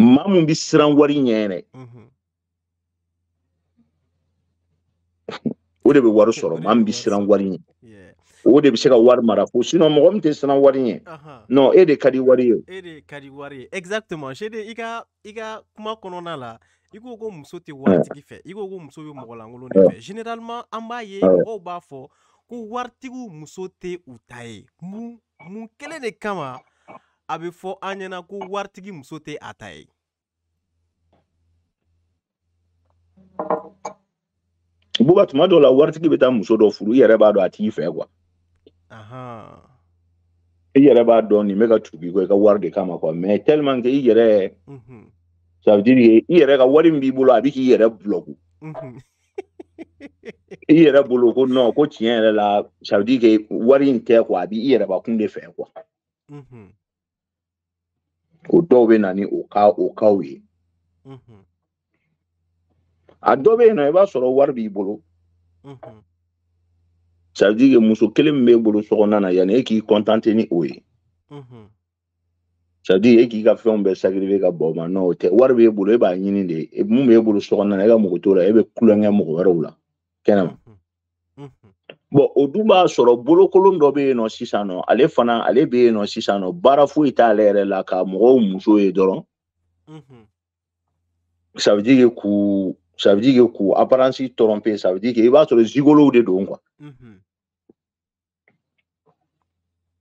maa mun bɛ siran wari ɲɛɛnɛ o de bɛ wari sɔrɔ maa min bɛ siran wari ɲɛ o de bɛ se ka wari mara ko sinɔn mɔgɔ min tɛ siran wari ɲɛ non e de ka di wari ye e de ka di wari ye exactement sede i ka i ka kuma kɔnɔna la i ko ko muso tɛ waritigi fɛ i ko ko muso ye mɔgɔlankolon de fɛ généralement an b'a ye mɔgɔw b'a fɔ ko waritigiw muso tɛ u ta ye mun mun kelen de kama a bɛ fɔ an ɲɛna ko waritigi muso tɛ a ta ye buba tuma dɔw la waritigi bɛ taa muso dɔ furu i yɛrɛ b'a dɔn a t'i fɛ kuwa i yɛrɛ b'a dɔn nin bɛ ka tugu i ka wari de kama kuwa mɛ tellement que i yɛrɛ ça veut dire que i yɛrɛ ka wari min b'i bolo a bɛ k'i yɛrɛ bulɔku i yɛrɛ bolo ko non ko tiɲɛ yɛrɛ la ça veut dire que wari in tɛ kuwa a b'i yɛrɛbakun de fɛ kuwa o dɔw bɛ na ni o ka o kaw ye a dɔ bɛ yen nɔ i b'a sɔrɔ wari b'i bolo sadike muso kelen min b'e bolo sokɔnɔna na yanni e k'i kɔntante ni o ye sadi e k'i ka fɛnw bɛɛ sakirife ka bɔ o ma nɔ o tɛ wari b'e bolo e b'a ɲini de e mun b'e bolo sokɔnɔna na e ka mɔgɔ t'o la e bɛ kulonkɛ mɔgɔ wɛrɛw la kɛnɛma Bon, o do ba soro, bolo kolon do beye non si sanon, ale fana, ale beye non si sanon, bara fwe ita alere la ka, mwou mwoso e doron. Mhm. Sa vdi ge kou, sa vdi ge kou, aparan si toronpe, sa vdi ge e ba soro zigo lou de do. Mwou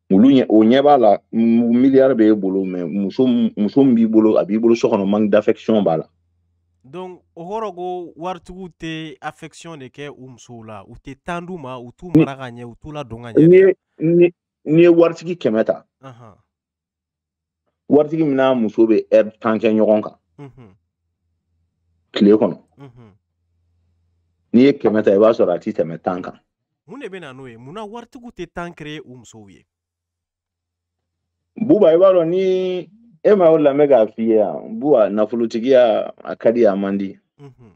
mhm. nye, mwou nye ba la, mwou milyar beye bolo, mwou mwoso mbi bolo, a bivolo sok anon mank dafeksyon ba la. donc o kɔrɔ ko waritigiw tɛ affection de kɛ u musow la u tɛ tan d'u ma u t'u mara ka ɲɛ u t'u ladon ka ɲɛ n'i ye waritigi kɛmɛ ta waritigi min n'a muso bɛ ɛri tan kɛ ɲɔgɔn kan tile kɔnɔ n'i ye kɛmɛ ta i b'a sɔrɔ a ti tɛmɛ tan kan mun de bɛ na n'o ye munna waritigiw tɛ tan kere u musow ye buba i b'a dɔn ni E ma o afia bua n akadi ya mandi mm -hmm.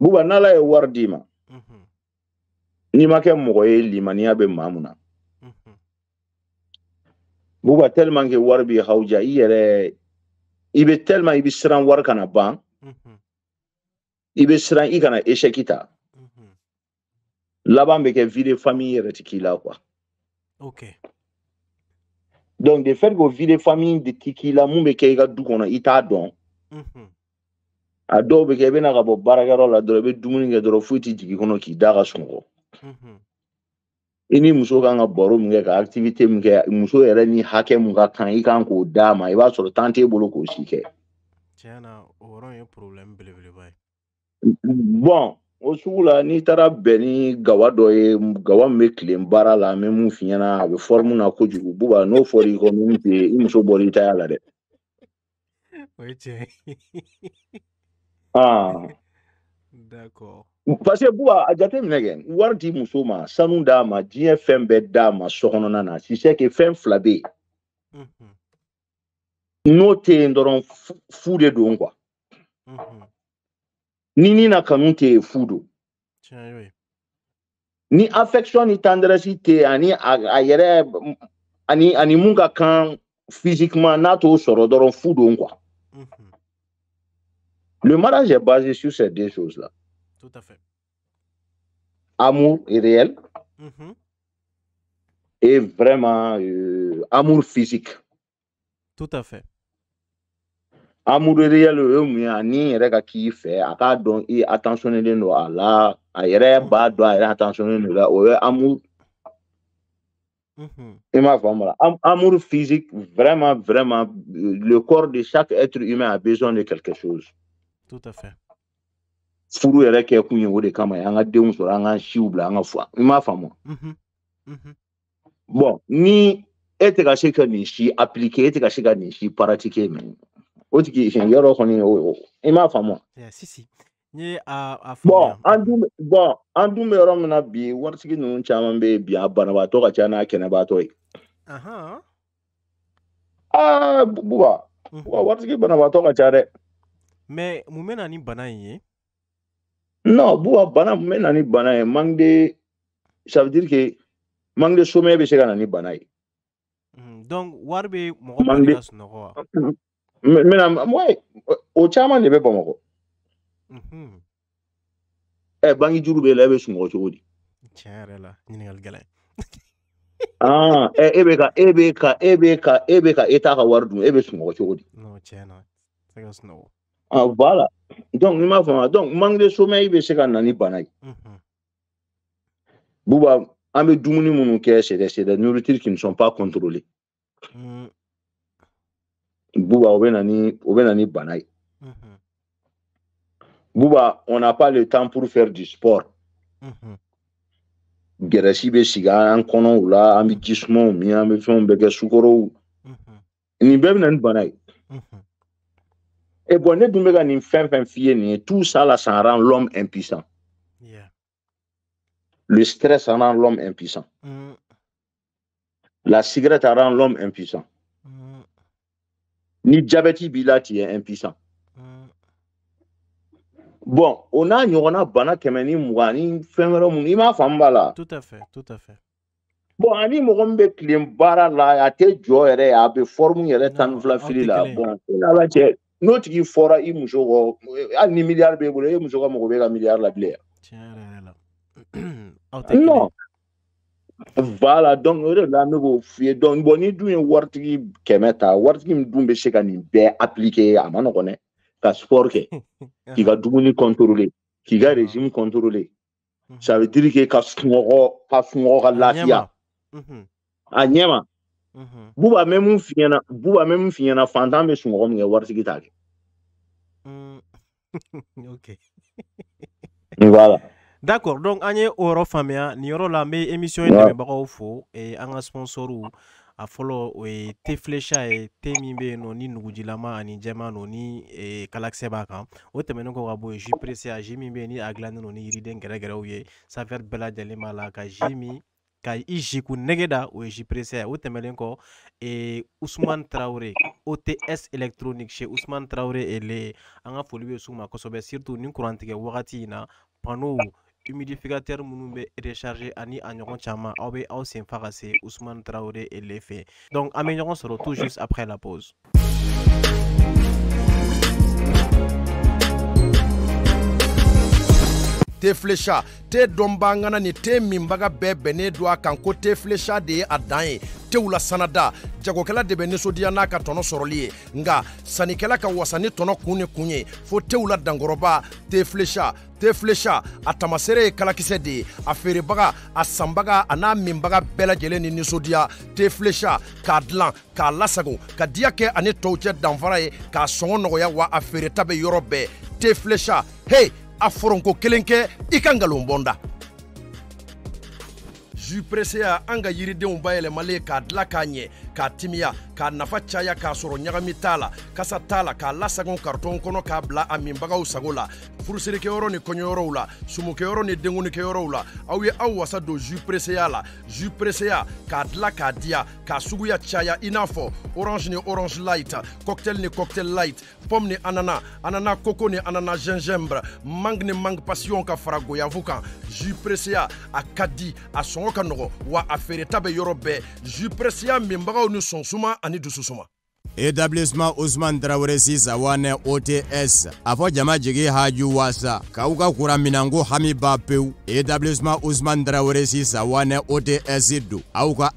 bua nafolotigiya Buba n'Ala ye wari d'i ma -hmm. n'i make kɛ mɔgɔ ye limaniya bɛ mamuna mm -hmm. bua Buba tellement que wari b'i hawuja i ibe i bɛ tellement i siran wari kana ban mm i ibe siran i kana échec ta Unhun. laban bɛ kɛ vie fami famille yɛrɛ ti k'i la donc de fait ko vide famille de ti la mun bɛ kɛ i ka du kɔnɔ i t'a dɔn a dɔw bɛ kɛ i bɛna ka bɔ baarakɛyɔrɔ la dɔrɔn i bɛ dumuni kɛ dɔrɔn foyi t'i jigin kɔnɔ k'i da ka sunɔgɔ i ni muso kan ka baro min kɛ ka activité min kɛ muso yɛrɛ ni hakɛ mun ka kan i kan k'o d'a ma i b'a sɔrɔ temps e bolo k'o si kɛ. tiɲɛ na o yɔrɔ in ye bon O sugu la n'i taara bɛn ni gawa dɔ ye gawa min bɛ tilen baara la n bɛ mun f'i ɲɛna a bɛ fɔrimu na kojugu buba n'o fɔra i kɔni i muso bɔ i y'a la dɛ parce que buba a jate minɛ kɛ wari di muso ma sanu d'a ma diɲɛ fɛn bɛɛ d'a ma so na sise kɛ fɛn fila bɛ yen n'o tɛ yen dɔrɔn fu de don quoi. ni ni na kanu tɛ fudo. Eh ni affection ni tendresse ni ani a ani ani munga kan physiquement nato t'o sɔrɔ dɔrɔn mhm. le mariage est basé sur ces deux choses là tout à fait amour est réel mhm. et vraiment euh, amour physique tout à fait euh, amour o k'i a de i attentionné À a la b'a a Il attentionné i la o m'a amour physique vraiment vraiment le corps de chaque être humain a besoin de quelque chose. Tout à fait. Furu de an ka denw an m'a mm-hmm. Mm-hmm. Bon ni être appliquer pratiquer même. wotiki hwɛ yɛrɛ kɔni o i e m'a faamu. bɔn an dun bɔn an dun bɛ yɔrɔ min na bi waritigi ninnu caman bɛ bi a banabaatɔ ka ca n'a kɛnɛbaatɔ ye. aa buba buba mm-hmm. waritigi banabaatɔ ka ca dɛ. mɛ mun bɛ na ni bana in ye. non buba bana mun bɛ na ni bana ye manque de ça veut dire que manque de bɛ se ka na ni bana ye. Mm-hmm. donc wari bɛ mɔgɔ bali ka sunɔgɔ wa. Mm-hmm. Mena, mwe, o caman de bɛ bamakɔ ɛ bangi juru bɛ la e bɛ sunɔgɔ cogo di tiɲɛ yɛrɛ la ɲininkali gɛlɛn e bɛ ka e bɛ ka e ka e ka e t'a ka wari dun e bɛ sunɔgɔ cogo di voilà donc i m'a faamu donc manque de sommeil se ka ni bana ye mhm. buba an dumuni minnu kɛ c'est des c'est des qui ne sont pas contrôlées mm. Bouba, ou va ni banaï. Bouba, on n'a pas le temps pour faire du sport. Mhm. Gɛrɛsi bɛ sigi an kɔnɔw la, an bɛ ji sumaw min, an bɛ fɛnw bɛɛ kɛ sukorow. Nin na ni mhm. Et bon, ne mega ni ka nin fɛn ni tout ça là, ça rend l'homme impuissant. Yeah. Le stress rend l'homme impuissant. Mm. La cigarette rend l'homme impuissant. Ni jabɛti b'i la tu es impuissant. Mm. Bon o n'a ɲɔgɔnna bana kɛmɛ ni mugan ni fɛn wɛrɛ mun i m'a faamu b'a la. Tout à fait, tout à fait. Bon ani mɔgɔ min bɛ tilen baara la a tɛ jɔ yɛrɛ a bɛ forme yɛrɛ tan ni fila fili la bon i n'Ala cɛ n'o tigi fɔra i muso kɔ hali ni miliyari b'e bolo e muso ka mɔgɔ be ka miliyari la bilen. Tiɲɛ yɛrɛ yɛrɛ la aw tɛ kelen ye. Voilà, donc o de la ne b'o f'i ye donc bon ni dun ye waritigi kɛmɛ ta waritigi min dun bɛ se ka nin bɛɛ appliquer a ma nɔgɔn dɛ ka sport kɛ k'i ka dumuni contrôler k'i ka ah. régime contrôler mhm. ça veut dire que ka sunɔgɔ ka sunɔgɔ ka lafiya mhm. a ɲɛ ma mhm. buba mɛ mun f'i ɲɛna buba mɛ mun f'i ɲɛna fantan bɛ sunɔgɔ min kɛ waritigi t'a kɛ mm. voilà D'accord, donc an ye o yɔrɔ la émission est de fo et et en a follow we te thé et te noni min ni nugujilama ani ni ee kalakisɛ b'a kan o tɛmɛnen kɔ ka bɔ a ni Riden ni ye saveur la ka jimi Kay ka negeda ou k'u nɛgɛ o o Traoré OTS électronique chez Ousmane Traoré et les en a foli surtout nin kurantigɛ na humidificateur minnu est recharger ani a ɲɔgɔn Aubé aw bɛ Ousmane Traoré ka se donc an sera ɲɔgɔn tout juste après la pause te flecha te dɔnbangana ni te minbaga bɛɛ bɛnnen don a kan ko te flecha de ye a dan ye tew la sanada jagokɛla de bɛ ninsodiya n'a ka tɔnɔ sɔrɔli ye nga sannikɛla ka wasa ni tɔnɔ kun ni kun ye fo tew la dankɔrɔba te flecha te flecha a tamaseere ye kalakisɛ de ye a feerebaga a sanbaga a n'a minbaga bɛɛ lajɛlen ni ninsodiya te flecha k'a dilan k'a lasago ka diya kɛ ani tɔw cɛ danfara ye k'a sɔngɔ nɔgɔya wa a feereta bɛ yɔrɔ bɛɛ te flecha hey a foronko kelen kɛ i ka ngalon bɔnda zupreseya an ka yiridenw bayɛlɛmalen k'a dila k'a ɲɛ k'a timiya k'a nafa caya k'a sɔrɔ ɲagami t'a la kasa t'a la k'a lasagon karitɔn kɔnɔ k'a bila a minbagaw sago la furuserikɛyɔrɔ ni kɔɲɔyɔrɔw la sumukɛyɔrɔ ni denkunikɛyɔrɔ la aw ye aw wasa don zupreseya la zupreseya k'a dila k'a diya k'a suguya caya i n'a fɔ orange ni orange light cocktail ni cocktail light pomme ni anana anana koko ni anana gingembre mangue ni mangue passion ka fara goyavu kan jus preseya a ka di a sɔngɔ ka nɔgɔ wa a feereta bɛ yɔrɔ bɛɛ jus preseya minbagaw ni sɔnsuma ani dususuma etablissement usman tarawele sisa wane ots a fɔ jama jigi haju wasa k'aw ka kura minanko hami ba pewu etablissement usman tarawele sisa wane ots don aw ka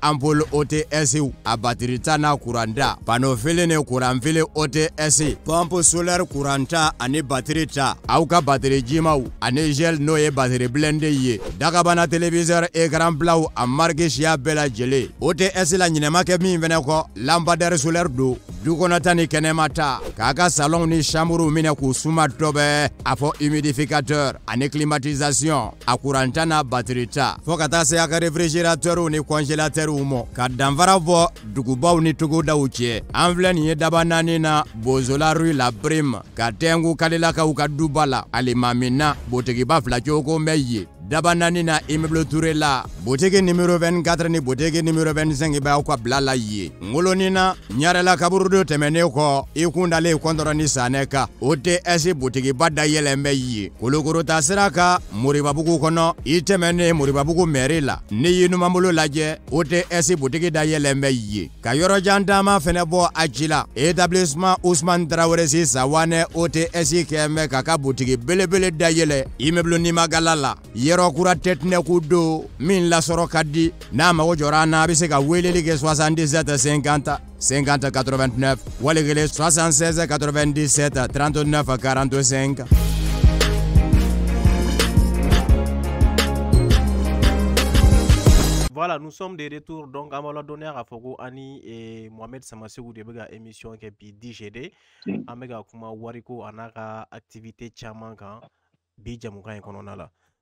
ots a batirita n'a kuranta panofili ni kuranfili ots pompe solaire kuranta ani batiri ta aw ka batiri jimaw ani gel n'o ye batiri bilende ye dagabana televisɛr ekran bilaw a marike siya bɛɛ lajɛlen ots la ɲinɛma kɛ min fɛnɛ kɔ lampadɛri solaire don don ni kɛnɛmata k'a ka salɔnw ni samuruw minɛ k'u suma dɔbɛ a fɔ humidificateur ani climatisation a kuranta n'a batiri fɔɔ ka taa se a ka refrigeratɛrw ni kɔnjelatɛrw mɔ ka danfara bɔ dugubaw ni togodaw cɛ an filɛ nin ye daba naani na bozola rue la brime ka tɛnku kalilakaw ka duba la alimamina botigiba fila cogo bɛ daba naani na immeuble ture la butigi nimero 24 ni butigi nimero 25 e b'aw ka bila la ye ngolonin na ɲarɛla kaburudo tɛmɛnen kɔ i kun dalen kɔntɔrɔ ni sanɛ kan o ts butigiba dayɛlɛn bɛ ye kolokorota sira ka moribabugu kɔnɔ i tɛmɛnen moribabugu mɛri la n'i ye numanbolo lajɛ o ts butigi dayɛlɛn bɛ ye ka yɔrɔjan taama fɛnɛ bɔ a ci usman etablissement usman tarawelesi sawanɛ o ts kɛmɛ k'a ka butigi belebele dayɛlɛ immeuble nimagala la ye Voilà, nous sommes de retour. Donc, à la donner à Fogo, Annie et Mohamed Samassou, de Bega émission qui est DGD. Amega Kuma Wariko, Anaka, activité et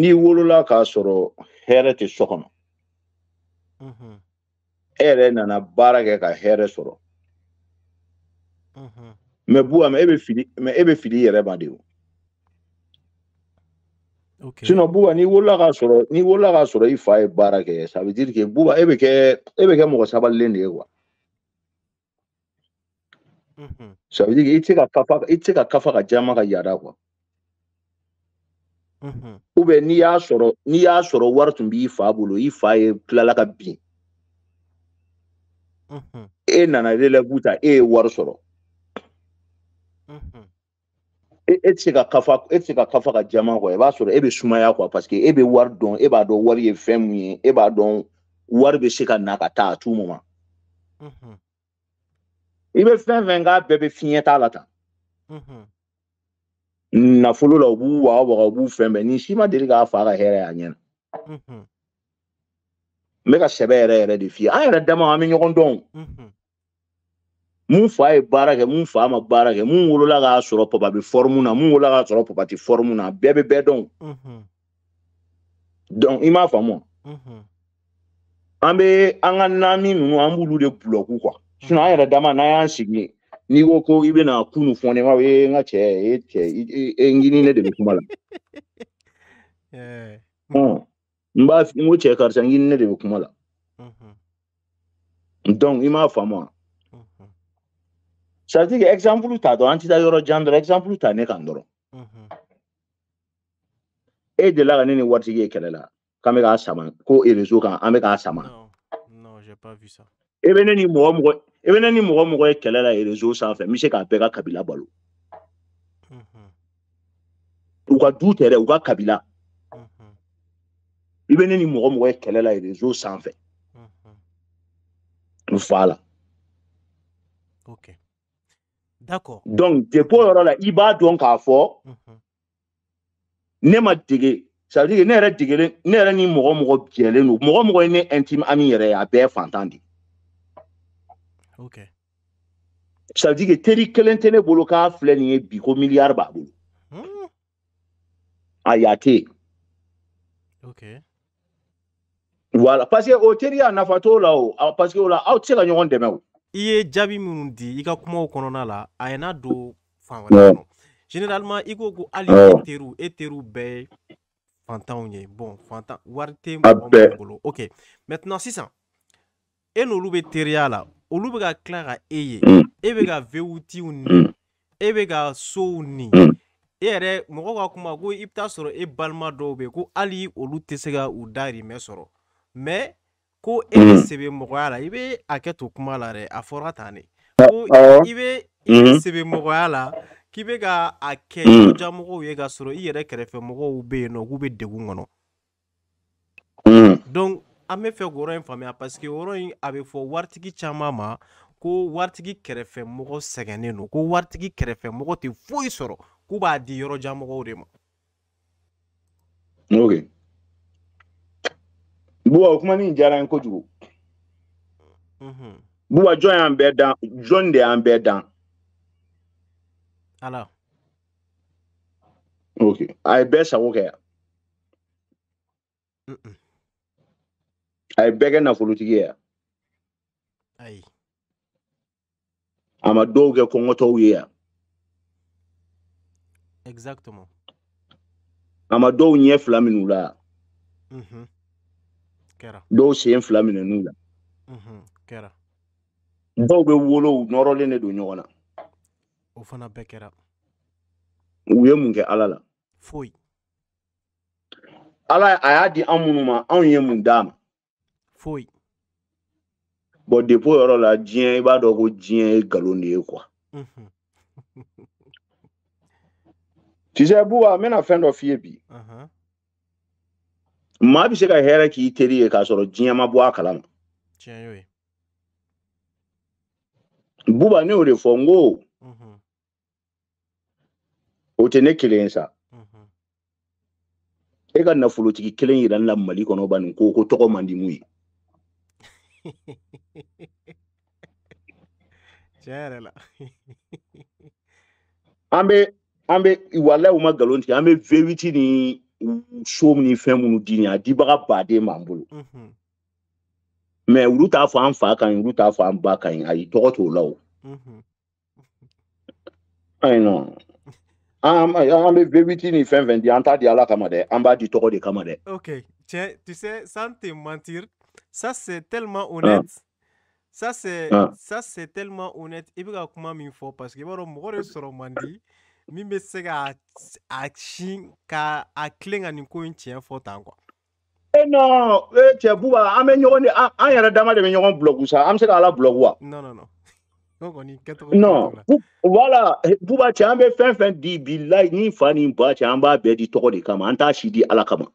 n'i wolola k'a sɔrɔ hɛrɛ tɛ so kɔnɔ e yɛrɛ nana baara kɛ ka hɛrɛ sɔrɔ mɛ buwa mɛ e bɛ fili e yɛrɛ ma de o sinɔn buwa n'i wolola k'a sɔrɔ n'i wolola k'a sɔrɔ i fa ye baara kɛ ça veut dire que buwa e bɛ kɛ e bɛ kɛ mɔgɔ sabalilen de ye quoi ça veut dire que i tɛ se ka kafa i tɛ se ka kafa ka jaama ka yaada quoi n'i y'a sɔrɔ n'i y'a sɔrɔ wari tun b'i fa bolo i fa ye tilala ka bin e nana relève ta e ye wari sɔrɔ e, e tɛ se ka kafa e tɛ se ka kafa ka jama kɔ i b'a sɔrɔ e bɛ sumaya kɔ parce que e bɛ wari dɔn e b'a dɔn wari ye fɛn mun ye e b'a dɔn wari bɛ se ka na ka taa a t'u ma i bɛ fɛn fɛn k'a bɛɛ bɛ fiɲɛ t'a la tan nafolo la u b'u waga waga u b'u fɛn bɛɛ nin si ma deli k'a fa ka mhm. hɛrɛ y'a ɲɛna n bɛ ka sɛbɛ yɛrɛ yɛrɛ de f'i an yɛrɛ dama an bɛ ɲɔgɔn dɔn mun fa ye baara kɛ mun fa ma baara kɛ mun wolola k'a sɔrɔ papa bɛ fɔrimu na mun wolola k'a sɔrɔ papa tɛ fɔrimu na bɛɛ bɛ bɛɛ dɔn donc i m'a faamu an bɛ an ka naani ninnu an b'olu de bulɔku quoi sinon an yɛrɛ dama n'an y'an sigi n'i ko ko kunu fɔ ne ma o ye n e cɛ e ɲini ne de bɛ kuma la n b'a n ko cɛ karisa ne de bɛ kuma donc i m'a faamu wa c'est à dire example exemple ta dɔrɔn an tɛ taa yɔrɔ jan ta ne kan dɔrɔn e delila ka ne ni waritigi ye kɛlɛ la sama ko réseau kan an sama. Non, non, j'ai pas vu ça. Ebe nen ni mwo mwo e kele la e rezo san fe. Mi se ka pe ka kabila balo. Mm-hmm. Ou ka doutere, ou ka kabila. Mm-hmm. Ebe nen ni mwo mwo e kele la e rezo san fe. Nou fa la. Ok. D'akor. Donk, depo yor la i ba donk a fo. Mm-hmm. Ne ma dige. Sa dike ne re dige, ne re ni mwo mwo pjenle nou. Mwo mwo e ne intim amin re ya pe fantandi. Saldi ge teri kelen tene bolo ka Flen nye biko milyar ba hmm? Ayate Wala Paske o oh, teri anafato la ou oh. ah, Paske ou oh, la outse la nyo gande men ou Iye jabi moun di Ika koumou konona la A ena do fan wane Generalman iko kou ali E teru be Pantan ou nye Bon pantan Warte moun moun moun bolo Ok Metnan sisa E nou lube teri ala ou olu bɛ ka tila ka e ye mm. e bɛ ka vewutiw ni mm. e bɛ ka sow ni mm. e yɛrɛ mɔgɔ ka kuma ko i bɛ taa sɔrɔ e balima dɔw bɛ ko hali olu tɛ se ka u dayirimɛ sɔrɔ mɛ ko e bɛ sebemɔgɔya la i bɛ hakɛ to kuma la dɛ a fɔra tan de ko i bɛ mm-hmm. sebemɔgɔya la k'i bɛ ka a kɛ yɔrɔjanmɔgɔw ye ka sɔrɔ i yɛrɛ kɛrɛfɛ mɔgɔw bɛ yen nɔ k'u bɛ degun kɔnɔ an bɛ fɛ k'o yɔrɔ in faamuya paseke o yɔrɔ in a bɛ fɔ waritigi caman ma ko waritigi kɛrɛfɛ sɛgɛnnen don ko waritigi kɛrɛfɛ tɛ foyi sɔrɔ k'u b'a di yɔrɔjan mɔgɔw de ma. ok buwa o kuma nin diyara n ye kojugu. buwa jɔn y'an bɛɛ dan jɔn de y'an bɛɛ dan. ala. ok a ye bɛɛ sago kɛ a ye bɛɛ kɛ nafolotigi ye ayi a ma dɔw kɛ kɔngɔtɔw ye yan exactement a ma dɔw ɲɛ fila minɛ u la yan kɛra dɔw sen fila minɛ n'u la kɛra dɔw bɛ wolo u nɔrɔlen de don ɲɔgɔn na o fana bɛɛ kɛra u ye mun kɛ ala la foyi ala a y'a di an minnu ma anw ye mun d'a ma foyi bɔn depo yɔrɔ la diɲɛ iba b'a dɔn ko diɲɛ ye nkalon de ye kuwa tisɛ buba n bɛna fɛn dɔ bi maa bɛ se ka hɛrɛ k'i teri ye k'a sɔrɔ diɲɛ ma bɔ kalama buba ne y'o de fɔ n ko ne kelen sa e ka nafolotigi kelen yira ne la mali ba nin ko ko tɔgɔ man di Tiɲɛ yɛrɛ la. An bɛ an bɛ walayi u ma nkalon tigɛ an bɛ vérité ni so ni fɛn minnu di nin ye a dibaga baden b'an bolo. Unhun. Mais olu mm-hmm. t'a fɔ an fa ka ɲi olu t'a fɔ an ba ka ɲi ayi tɔgɔ t'o la o. Unhun. Ayi non an an bɛ vérité ni fɛn fɛn di an t'a di Ala kama dɛ an b'a di tɔgɔ de kama dɛ. Ok tiɲɛ tu sais sans te mentir Ah. Ah. Ça, c'est tellement honnête. Ça, c'est ça c'est tellement honnête. et parce que je eh eh, ah, de mi ka a sin ka a non je ne buba pas bɛ ni de dama de bɛ ɲɔgɔn bulɔgu sa se non ala non non non non. non voilà fin ni ben,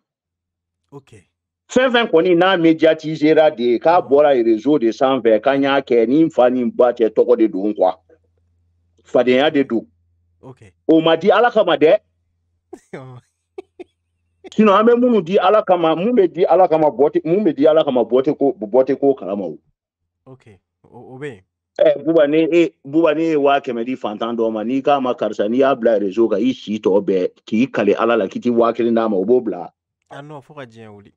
ok. fɛn fɛn kɔni n'a médiatisera de k'a bɔra réseau de sanfɛ k'an y'a kɛ ni n fa ni n ba cɛ tɔgɔ de don quoi fadenya de don okay. o ma di ala kama dɛ sinon an bɛ minnu di ala kama mun bɛ di ala kama bɔte mun bɛ di ala kama bɔte ko bɔte ko kalama o. ok o bɛ yen. ɛ buba eh, ne e eh, buba ne ye waa kɛmɛ di fantan dɔ ma n'i k'a ma karisa n'i y'a bila rezo kan i si tɔ bɛɛ k'i kale ala la k'i ti waa kelen d'a ma o b'o bila. a ah nɔ fo ka diɲɛ wuli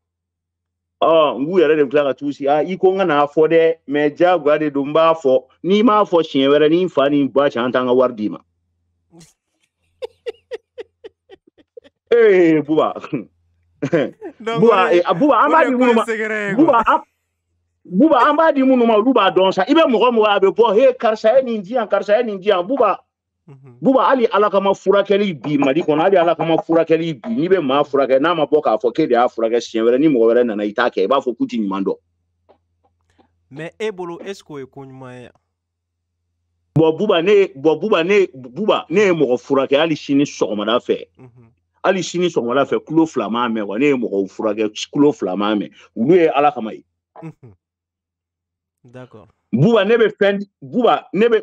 ɔ oh, ngu k'u yɛrɛ de bɛ tila ka t'u si ah i ko n ka n'a fɔ dɛ mɛ diyagoya de don n b'a fɔ n'i m'a fɔ siɲɛ wɛrɛ ni n fa ni n ba cɛ an t'an ka wari d'i ma. ee eh, eh, buba buba eh, buba an b'a di minnu ma buba eh, an ah, buba an b'a di minnu ma olu b'a dɔn sa i bɛ mɔgɔ mɔgɔ a bɛ bɔ he karisa ye nin di yan karisa ye nin di yan buba. Mm-hmm. buba hali ala kama furakɛli bi mali kɔnɔ hali ala kama furakɛli bi n'i bɛ maa furakɛ n'a ma bɔ k'a fɔ k'e de y'a furakɛ siɲɛ wɛrɛ ni mɔgɔ wɛrɛ nana i t'a kɛ i b'a fɔ k'u ti ɲuman dɔn. mɛ e bolo est ce que o ye ko ɲuman ye. bɔn buba ne bɔn buba ne buba ne ye mɔgɔ furakɛ hali sini sɔgɔmada fɛ. Mm-hmm. hali sini sɔgɔmada fɛ kulo fila m'a mɛn wa ne ye mɔgɔw furakɛ kulo fila m'a mɛn olu ye ala kama ye. Mm-hmm. buba ne bɛ fɛn buba ne bɛ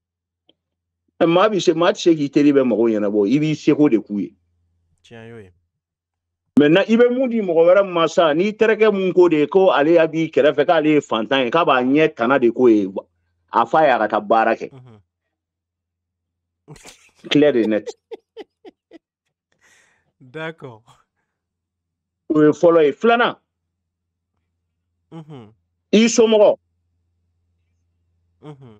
Eh, m avi se mat se gite libe m woye nan bo. Ibi se kou de kouye. Tien yoye. Men nan ibe moun di m woye vreman masan. Ni tereke m woye de kou. Ale yabi kere fe ka le fantan. E ka ba nyet kana de kouye. Afay a la ta barake. Kler mhm. de net. Da kou. Ou e foloye flana. Mhm. I sou m woye. M mhm. woye.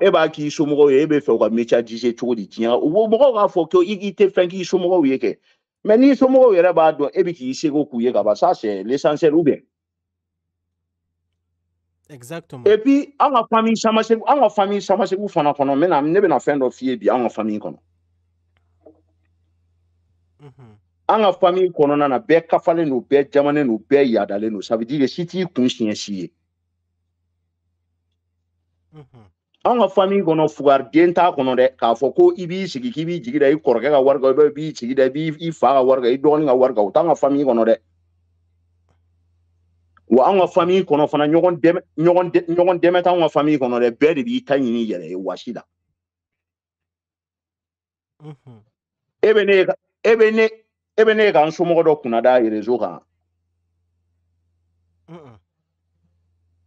e b'a k'i somɔgɔw ye e bɛ fɛ u ka métier cogo di tiɲɛ mɔgɔw k'a fɔ ko i tɛ fɛn k'i somɔgɔw ye kɛ mais n'i somɔgɔw yɛrɛ b'a dɔn e bɛ k'i seko k'u ye ka ban ça c'est l'essentiel ou bien. Exactement. Et puis an ka famille samasegu an ka famille samasegu fana kɔnɔ n na ne bɛna fɛn dɔ f'i ye bi an ka famille kɔnɔ. an ka famille kɔnɔna na bɛɛ kafalen don bɛɛ jamanen don bɛɛ yaadalen don ça veut dire que si t'i kun siɲɛ si ye. anw ka fami kɔnɔ fugariden t'a kɔnɔ dɛ k'a fɔ ko i b'i sigi k'i b'i jigi da i kɔrɔkɛ ka wari kan i b'i sigi da i b'i fa ka wari kan i dɔgɔnin ka wari kan o t'an ka fami kɔnɔ dɛ wa anw ka fami kɔnɔ fana ɲɔgɔn dɛmɛ ɲɔgɔn dɛmɛ t'anw ka fami kɔnɔ dɛ bɛɛ de b'i ta ɲini yɛrɛ ye wasi la e bɛ ne e bɛ ne e bɛ ne ka n somɔgɔ dɔ kunna da rezo kan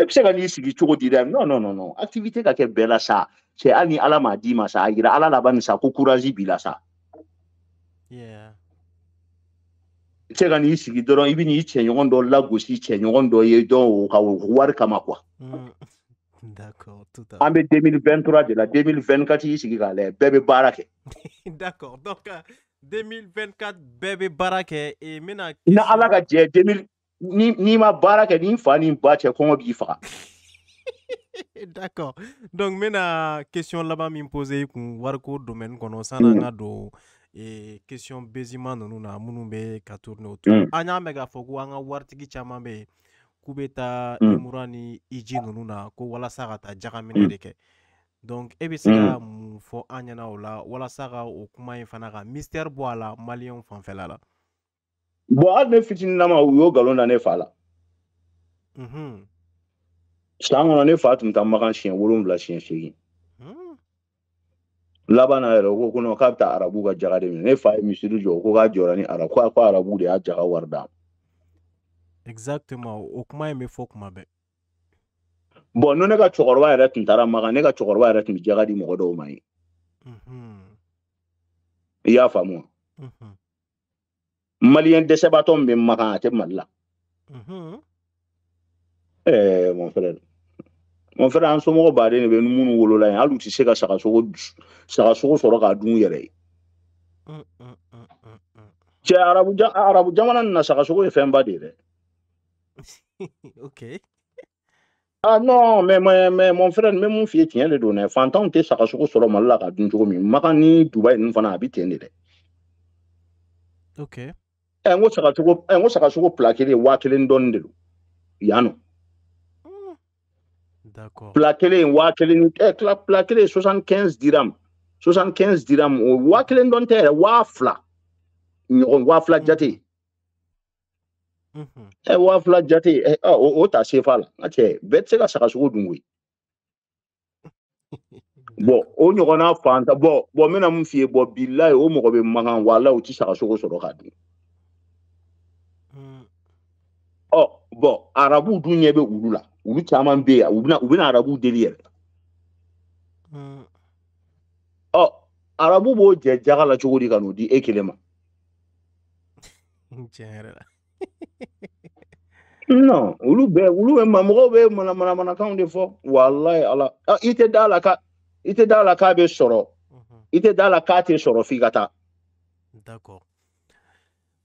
E bɛ se ka n'i sigi cogo di Non, non non non activité qui est belle la c'est hali ni m'a d'i ma sa a yira Ala laban nin sa ko courage b'i la sa yeah. i bɛ se ka n'i sigi dɔrɔn i bɛ n'i cɛɲɔgɔn dɔ lagosi cɛɲɔgɔn dɔ ye dɔn o ka wari kama quoi D'accord, tout à fait. An 2023 de la 2024 y'i sigi k'a bébé bɛɛ D'accord donc 2024 euh, bébé bɛ et n bɛna. Ni Ala 2000 n'i ma baara kɛ ni n fa ni n ba cɛ kɔngɔ b'i faga d'accord donc n bɛna question laban min pose i kun wariko domaine kɔnɔ sanni an ka don question bezima ninnu na minnu bɛ ka tourner autour mm. an y'a mɛn k'a fɔ ko an ka waritigi caaman bɛ yen k'u bɛ taa imura ni iji ninnu na ko walasa ka ta jagaminɛ mm. de kɛ donc e bɛ se ka mun fɔ an ɲɛna o la walasa ka o kuma ye fana ka mystère bɔ a la maliyɛnw fanfɛla la bon hali ne fitininama u y'o galon da ne fa la mhm. san kɔnɔ ne fa tun ta makan siɲɛ wolonwula siɲɛ seegin hmm. laban na yɛrɛ ko ko k'a bɛ taa arabu ka jaga de minɛ ne fa ye misiri jɔ ko k'a jɔra ni arabu ko arabu de y'a jaga wari d'a ma. exactement o kuma in bɛ fɔ kuma bɛɛ. bɔn n'o ne ka cɛkɔrɔba yɛrɛ tun taara makan ne ka cɛkɔrɔba yɛrɛ tun bɛ jaga di mɔgɔ dɔw ma ye. Mhm. i y'a faamu wa. Mhm. Maliye de se baton beman maka mhm. eh, an tep man la. E, mwen fred. Mwen fred an sou mwen go bade, nebe moun oulo la, alouti se ka sakasou, sakasou soro ka adoun yare. Mm, mm, mm, che, Arabou, Arabou, jan man an na sakasou, e fen bade. Ok. A, ah, non, mwen fred, mwen moun fye tine le do, fantan te sakasou soro man la, ka adoun choukou mi, maka ni, duba yon fana api tine le. Ok. E ngon sa ka soukou plakele, wakile ndon de lo. Yanon. Hmm. Plakele, wakile, eh, plakele, sosan kenz diram. Sosan kenz diram, wakile ndon de, wafla. Hmm. Hmm. Eh, wafla jate. Wafla eh, ah, jate, o ta sefal. Bet se la sa ka soukou dungwe. Bo, o nyo konan fanta. Bo, bo mena mfiye, bo billay, o mkobi mangan wala ou ti sa ka soukou sotok adi. ɔ bɔn arabuw dun ɲɛ bɛ olu la olu caman bɛ yan u bɛna u bɛna arabuw deli yɛrɛ hmm. ɔ arabu b'o jɛ jaga la cogo di ka n'o di e kelen ma. tiɲɛ yɛrɛ la. non olu bɛ olu bɛ mɔgɔw bɛ mana de fɔ walayi ala i tɛ da la ka i tɛ da la k'a bɛ sɔrɔ i tɛ da la k'a tɛ sɔrɔ f'i ka taa. d'accord.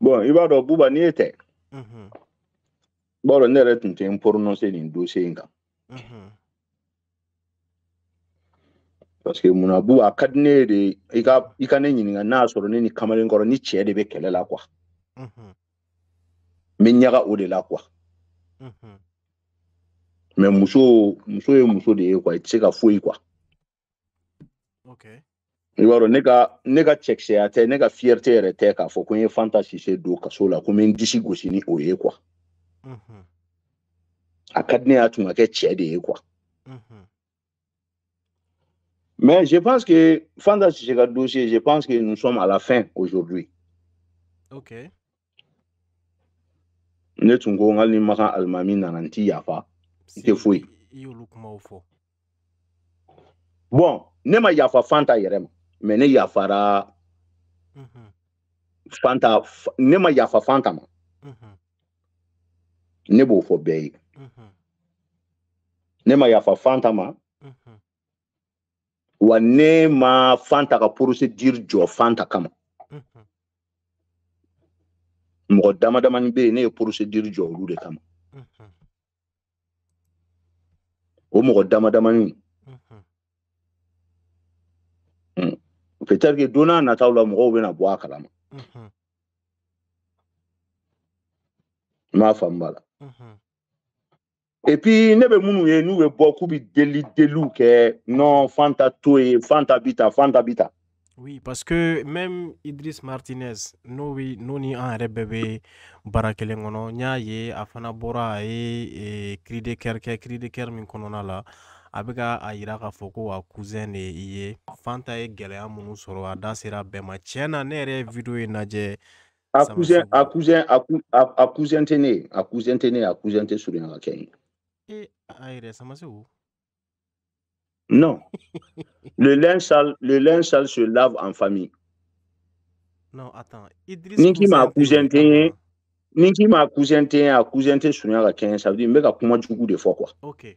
Bon, i b'a dɔn buba n'i ye tɛ i b'a dɔn ne yɛrɛ tun tɛ n prononcer nin dossier in kan parce que munna buba a ka di ne ye de i ka i ka ne ɲininka n'a sɔrɔ ne ni kamalen kɔrɔ ni cɛ de bɛ kɛlɛ la quoi n bɛ ɲaga o de la quoi mais muso muso ye muso de ye quoi i tɛ se ka foyi quoi. I b'a dɔn ne ka ne ka cɛkisɛya tɛ ne ka fierté yɛrɛ tɛ k'a fɔ ko n ye Fanta Sise don kaso la ko n n disi gosi ni o ye quoi a ka di ne y'a tun ka kɛ cɛ de ye quoi mais je pense que Fanta Sise ka dossier je pense que nous sommes à la fin aujourd'hui ok ne tun ko n hali ni Makan Alimami nana n ti yafa n tɛ foyi i y'olu kumaw fɔ bon ne ma yafa Fanta yɛrɛ ma mɛ ne yafara mm fanta ne ma yafa fanta ma mhm. ne b'o fɔ bɛɛ ye mhm. ne ma yafa fanta ma mhm. wa ne ma fanta ka procédure jɔ fanta kama mɔgɔ dama damani bɛ yen ne ye procédure jɔ olu de kama o mɔgɔ dama damani peut-être que don n'a nataw la mɔgɔw bɛna bɔ a kalama n mm-hmm. m'a faamu b'a mm-hmm. et puis ne bɛ minnu ye n'u bɛ bɔ k'u bɛ deli non fan ta to ye fan ta oui parce que même idriss martinez n'o bi n'o ni an yɛrɛ bɛɛ bɛ baara kelen kɔnɔ n y'a bɔra a ye cri de cœur cri de cœur min kɔnɔna abiga ayira ka foko wa k'a fɔ ko a kuzɛn de ye i ye fanta ye gɛlɛya minnu sɔrɔ a sera bɛɛ ma tiɲɛ na video in lajɛ a cousin a cousin a kuzɛn tɛ ne a cousin tɛ a cousin tɛ surunya ka kɛ n e a sama se non le linge sale le linge sale se lave en famille. non attends Idriss. ni k'i ma cousin kuzɛn tɛ ni k'i ma cousin kuzɛn a cousin tɛ surunya ka kɛ n ça veut dire n kuma jugu de fɔ quoi. ok.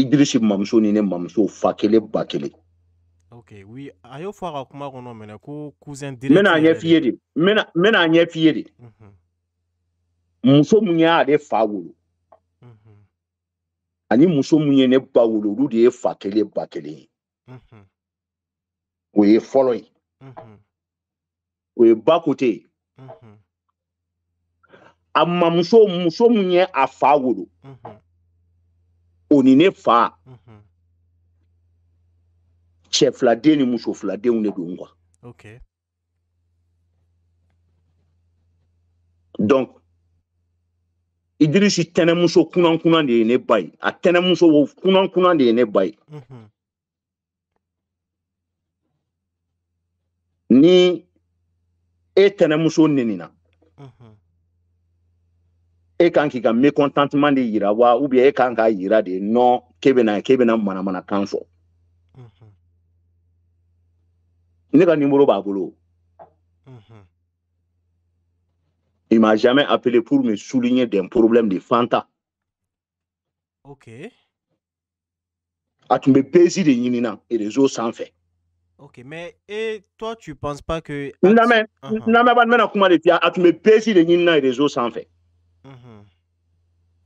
E idrisi mamuso ni ne mamuso fa kelen ba kelen ok oui a y'o fɔ a ka kuma kɔnɔ mɛnɛ ko cousin direct n bɛna ɲɛ f'i ye de n bɛna ɲɛ f'i ye de muso mun y'ale fa wolo mhm. ani muso mun ye ne ba wolo olu de ye fa kelen ba kelen ye mhm. o ye fɔlɔ ye o ye ba kote ye mhm. a mamuso muso mun ye a fa wolo o ni ne fa mhm. cɛ filaden ni muso filadenw de don kuwa okay. donc idirisi tɛnɛmuso kunan kunan de ye ne ba ye a tɛnɛmuso kunan kunan de ye ne ba ye mm -hmm. ni e tɛnɛmuso nenina mm -hmm. e kan k'i ka mécontentement de yira wa ou bien e kan k'a yira de non k'e bɛna k'e bɛna manamanakan fɔ ne ka numéro b'a bolo il m'a jamais appelé pour me souligner d'un problème de fanta ok a tun bɛ bezi de ɲinina réseau sanfɛ Ok, mais et toi, tu penses pas que... Non, mais, uh -huh. non, mais, je ne À pas comment le dire. Tu me pèses les réseaux sans fait.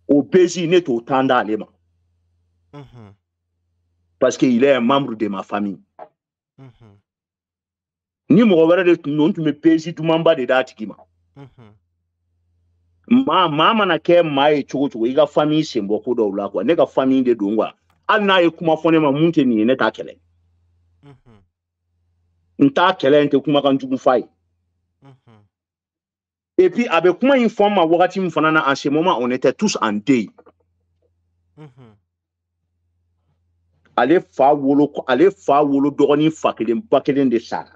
o bezi ne t'o tan d'ale ma parce que est un membre de ma famille ni mɔgɔ wɛrɛ de tun don bɛ pezi dumanba de d'a tigi ma maa maa mana kɛ maa ye cogo cogo i ka famille sen bɔ la kuwa ne ka famille de don hali n'a ye kuma fɔ ne ma mun tɛ nin ye ne t'a kɛlɛ n t'a kɛlɛ n tɛ kumakan jugu f'a ye Epi, abe kouman informa wakati mfana na ansi mwoma onete tus an dey. Ale fa wolo dogani fakilem bakilem de sa.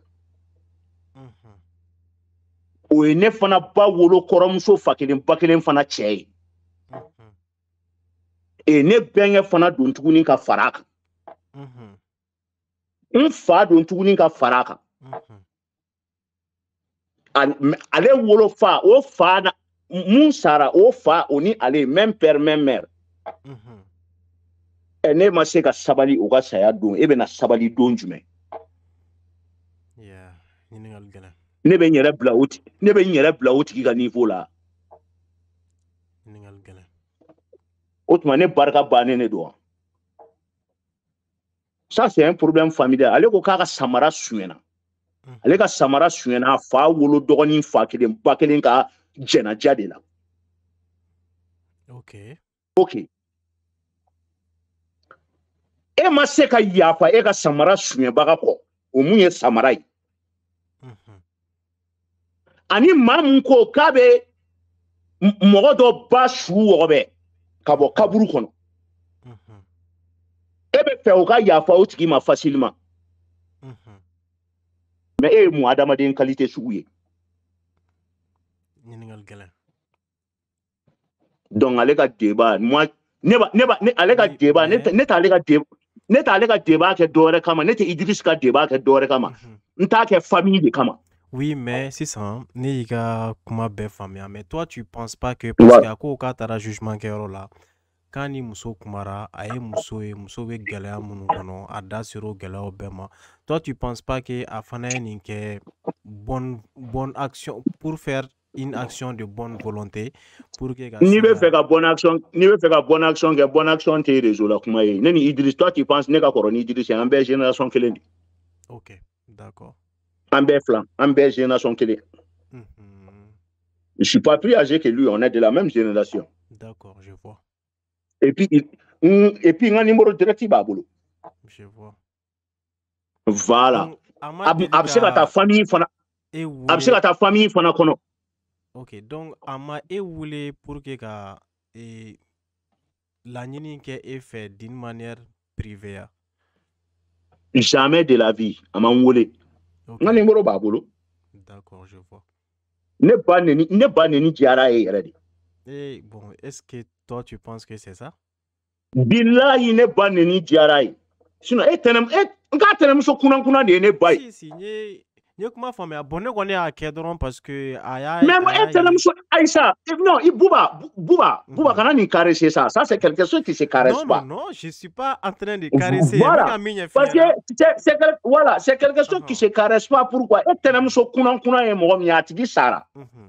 Ou ene fana ba wolo koramso fakilem bakilem fana chey. Mm-hmm. Ene benge fana don tougu ninka faraka. Mm-hmm. Un fa don tougu ninka faraka. Mm-hmm. ale wolofa o fa na mun sara o fa o ni ale même père même mère mhm. ɛ ne ma se ka sabali o ka saya don e bɛna sabali don jumɛn ne bɛ yɛrɛ bila o ne bɛ n yɛrɛ bila o tigi ka niveau la o tuma ne barika bannen ne don ça c'est un problème familial ale ko k'a ka samara sunyana Mm. ale ka samara suyɛna fa wolo dɔgɔnin fa kelen ba kelen ka jɛnajɛ de la okay. okay. e ma se ka yafa e ka samara suyɛbaga kɔ o mun ye samara ye ani maa mun ko k'a bɛ mɔgɔ dɔ ba su wɔgɔbɛ ka bɔ kaburu kɔnɔ e bɛ fɛ o ka yafa o tigi ma fasilima mais e moi mun adamaden kalite sugu ye donc allez ka moi ne neba ne ba débat ne ne t'ale ka ne t'ale ka deba kɛ dɔwɛrɛ kama ne tɛ idris ka deba kɛ kama mhm. n t'a famille de kama Oui, mais ça. ne hein, y'i ka kuma bɛɛ faamuya mais toi tu penses pas que parce que a ko k'a taara jugement kɛyɔrɔ la quand ni muso kumara muso ye muso tu penses pas que a fana bonne bonne action pour faire une action de bonne volonté pour que n'i bonne action n'i bonne action bonne action e la ne toi tu penses ne génération ok d'accord génération je suis pas plus âgé que lui on est de la même génération d'accord je vois et puis, il, hum, et puis, un numéro direct, il Je vois. Voilà. Absera ta famille, fana. Absera ta famille, fana kono. Ok, donc, ama e voulez pour que ka e, la laɲini ke e fait d'une manière privée ah? Jamais de la vie, Ama ma n Okay. numéro babolo. D'accord, je vois. Ne pas neni, ne pas neni diyara ye eh, et bon, est-ce que toi, tu penses que c'est ça? Billahi ne baneni diarai sinon ye. Sinon, et tɛnɛm, e n so kunan kunankunan de ne bai Si si, n ye kuma fami Bon, ne a kedron parce que a Même Même e so Aïssa, eh, non, i eh, ibuba buba mhm. buba kana ni caresser ça. Ça c'est quelque chose qui se caresse pas. Non, non, je suis pas en train de caresser. Voilà, parce que c'est voilà, c'est quelque chose qui uh-huh. se caresse pas. Pourquoi? E so kunankunan kunan eh, mɔgɔ min ye a tigi sara. Mhm.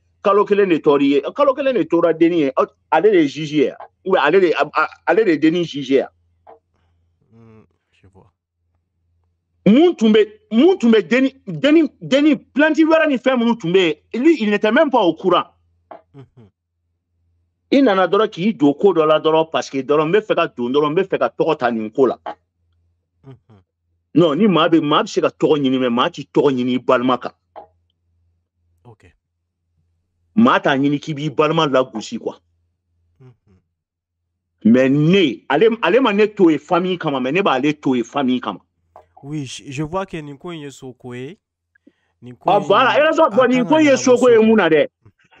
kalo kelen de tɔɔrɔ ye kalo kelen de tora denni ye ale de ye zizi ye ale de ale de ye denni zizi ye hmm, mun tun bɛ mun tun bɛ denni denni denni planti wɛrɛ ni fɛn minnu tun bɛ yen lui il n'était même pas au courant i nana dɔrɔn k'i don ko dɔ la dɔrɔn parce que dɔrɔn n bɛ fɛ ka don dɔrɔn n bɛ fɛ ka tɔgɔ ta nin ko la non ni maa bɛ maa bɛ se ka tɔgɔ ɲini mɛ maa t'i tɔgɔ ɲini i balima kan. maa t'a ɲini k'i b'i balima lagosi kuwa mɛ ne ale, ale ma ne to ye famille kama mɛ ne b'ale to ye famii kama oui je vois que nin ko ye soko ye nin ah, voilà et ça bon nin ko ye soko ye mun na dɛ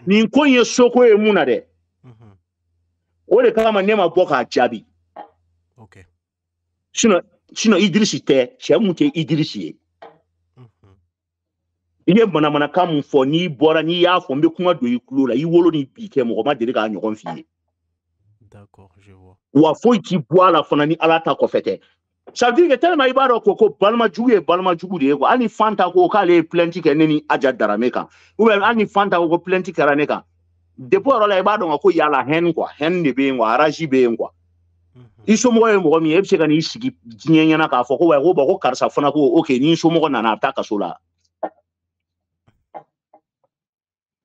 nin ko ye soko ye mun na dɛ o de kama ne ma bɔ k'a jaabi ok sinon sinon Idrisi tɛ cɛ mun tɛ Idrisi ye i ye manamanakan mun fɔ n'i bɔra n'i y'a fɔ n bɛ kuma don i tulo la i wolo ni bi kɛ mɔgɔ ma deli k'a ɲɔgɔn f'i wa foyi t'i bɔ a la fana ni ala ta kɔfɛ tɛ sadiri kɛ tɛlɛma i b'a dɔn ko ko balimajugu ye balimajugu de ye ko hali fan ko k'ale ye plɛnti kɛ ne ni aja darame kan ubiyɛn hali ni fan ta ko ko plɛnti kɛra ne kan depi yɔrɔ la i b'a dɔn ka ko yala hɛni kuwa hɛni de bɛ yen kuwa arazi bɛ yen kuwa i somɔgɔ ye mɔgɔ min ye e bɛ se ka n'i sigi diɲɛ ɲɛna k'a fɔ ko wa ko ba ko karisa fana ko oke ni somɔgɔ nana a bɛ taa kaso la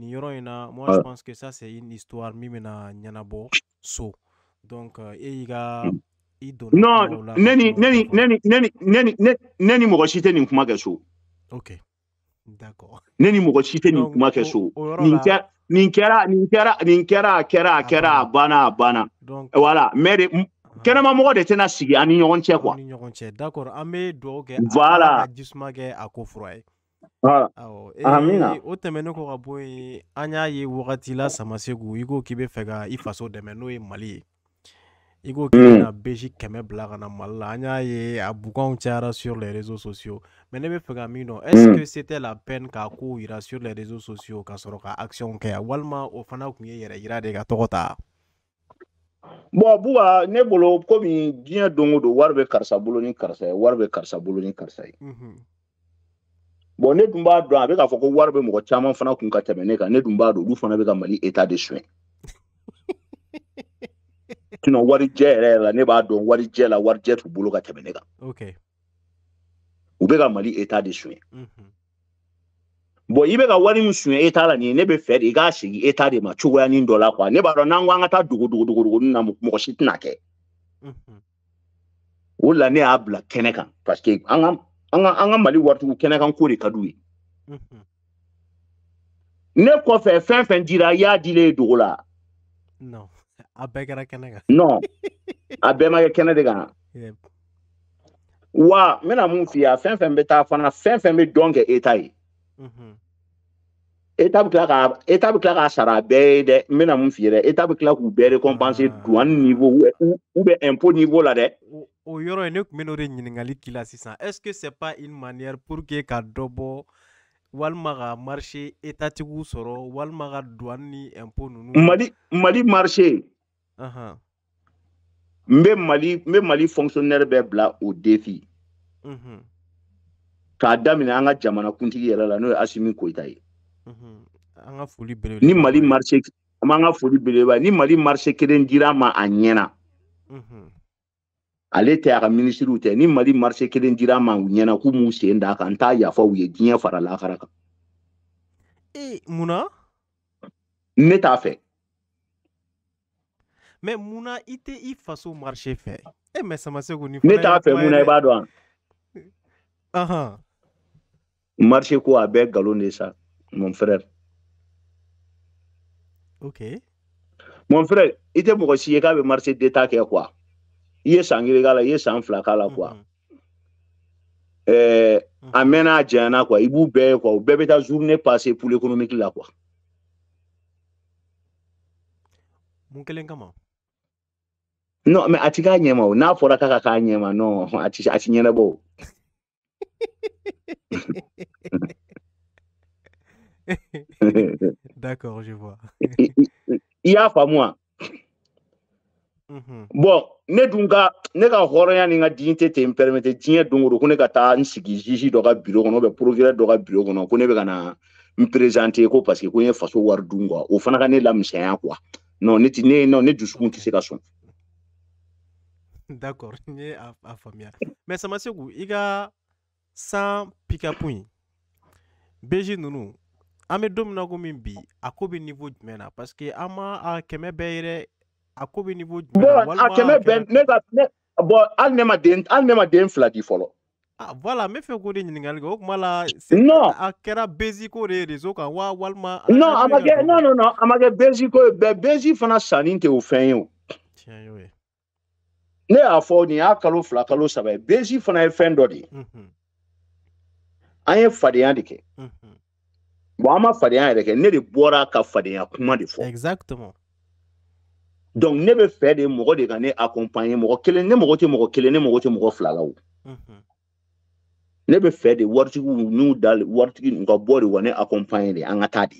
moi je pense que ça c'est une histoire même na Nyanabo so donc euh, mm. e i non neni neni neni nani, neni neni nani, nani. ok d'accord Neni so ninkera, kera, ah, kera voilà mais de ah. quoi d'accord voilà a Voilà. Amina. Ee, o tɛmɛnen kɔ ka bɔ yen, an y'a ye wagati la Samasek i ko k'i bɛ fɛ ka i faso dɛmɛ n'o ye Mali ye. I ko k'i bɛna Mm. Belge bila ka Mali la, an y'a ye a bukanw cayara sur les réseaux sociaux mais ne bɛ fɛ ka min dɔn est ce mm. que c'était la peine k'a kow yira sur les réseaux sociaux ka sɔrɔ ka action kɛ walima o fana tun ye yɛrɛ yira de ka tɔgɔ ta? Bon Buba ne bolo komi diɲɛ don don wari bɛ karisa bolo ni karisa ye, wari bɛ karisa bolo ni karisa ye bon ne dun b'a dɔn a bɛ k'a fɔ ko wari bɛ mɔgɔ caman fana kun ka tɛmɛ ne kan ne dun b'a dɔn olu fana bɛ ka mali eta de suɲɛ sinɔn warijɛ yɛrɛ la ne b'a dɔn warijɛ la warijɛ t'u bolo ka tɛmɛ ne kan u bɛ ka mali eta de suɲɛ bɔn i bɛ ka wari min suɲɛ eta la nin ye ne bɛ fɛ de i k'a sigi eta de ma cogoyanin dɔ la kuwa ne b'a dɔn n'an ko an ka taa dogodogodogonin na mɔgɔ si tɛna kɛ o la ne y'a bila kɛnɛ kan parce que an ka Angan mali watu kenne gen kore kadwè. Mhm. Nè pou fè fèm fèm jiray ya jirè yi dou la. Non. A bè gen a kenne gen. Non. A bè ma gen kenne gen. Ou a, men a moun fè ya fèm fèm bete a fèm fèm bete don ke etay. Eta bè klak a, eta bè klak a asara bè yi de, men a moun fè yi de, eta bè klak ou bè de kompansi ah. dwan nivou ou, ou bè impou nivou la de, ou... o yɔrɔ ye ne tun bɛn'o de la sisan est ce que c'est pas une manière pour que ka dɔ bɔ walima ka marché étatigiw sɔrɔ walima ka douane ni impôt ninnu. mali mali marché. Aha. huh mali n mali fonctionnaire bɛɛ bla o défi. Mm-hmm. k'a daminɛ an ka jamana kuntigi yɛrɛ la n'o ye asimi koyita ye. Mm-hmm. foli ni mali marché an ka foli belebeleba ni mali marché kelen dira ma a ɲɛna. Mm-hmm. ale tɛ a ka minisiriw tɛ ni mali marise kelen dira ma u ɲɛna k'u m'u sen d'a kan n t'a yafa u ye diɲɛ fara lakara kan e eh, munna ne t'a fɛ mɛ munna i tɛ i faso marise fɛ e mɛ samaseko ni ne t'a fɛ munna i b'a dɔn ahan marise ko a bɛɛ nkalon de sa mon frère ok mon frère i tɛ mɔgɔ si ye k'a bɛ marise d'état kɛ quoi i ye san kelen k'a la i ye san fila k'a la kuwa ɛɛ a mɛnna a janyana kuwa i b'u bɛɛ ye kuwa u bɛɛ bɛ taa journée passer pool économique la kuwa. mun kelen kama. non mais a ti k'a ɲɛma o n'a fɔra k'a ka k'a ɲɛma non a ti a ti ɲɛnabɔ o. d'accord je vois. i y'a faamu wa. Mm-hmm. bon ne dun ka ne ka hɔrɔnya ni ka dignité tɛ n permettre diɲɛ don o don ko ne ka taa n sigi juge dɔ ka bureau kɔnɔ ou bien procureur dɔ ka bureau kɔnɔ ko ne bɛ ka na n présenter ko parce ko n ye faso wari dun quoi o fana ka ne lamisɛnya quoi non ne ti ne non ne dusukun tɛ se ka sɔn. d'accord n ye a faamuya mais samasegu i ka san pikapu in beji ninnu an bɛ don min na komi bi a ko bɛ niveau jumɛn na parce an ma a kɛmɛ bɛɛ ye a ko bɛ jumɛn na a kɛmɛ bɛn ne ka ne bɔn hali ne ma den hali ne ma den fila di fɔlɔ. Ah, voilà n bɛ fɛ k'o de ɲininkali kɛ o tuma la. non a kɛra bezi ko de ye réseau kan wa walima. non a ma kɛ non non non a ma kɛ bezi ko ye bɛn bezi fana sanni tɛ o fɛn ye o. tiɲɛ y'o ye. Eh. ne y'a fɔ nin y'a kalo fila kalo saba ye bezi fana ye fɛn dɔ de ye. Mhm. an ye fadenya de kɛ. Mhm. bon an ma fadenya yɛrɛ kɛ ne de bɔra ka fadenya kuma de fɔ. exactement donc ne bɛ fɛ de mɔgɔ de ka ne accompagner mɔgɔ kelen ne mɔgɔ tɛ mɔgɔ kelen ne mɔgɔ tɛ mɔgɔ fila la o ne bɛ fɛ de waritigiw n'u da waritigi n'u ka bɔ de wa ne accompagner de an ka taa de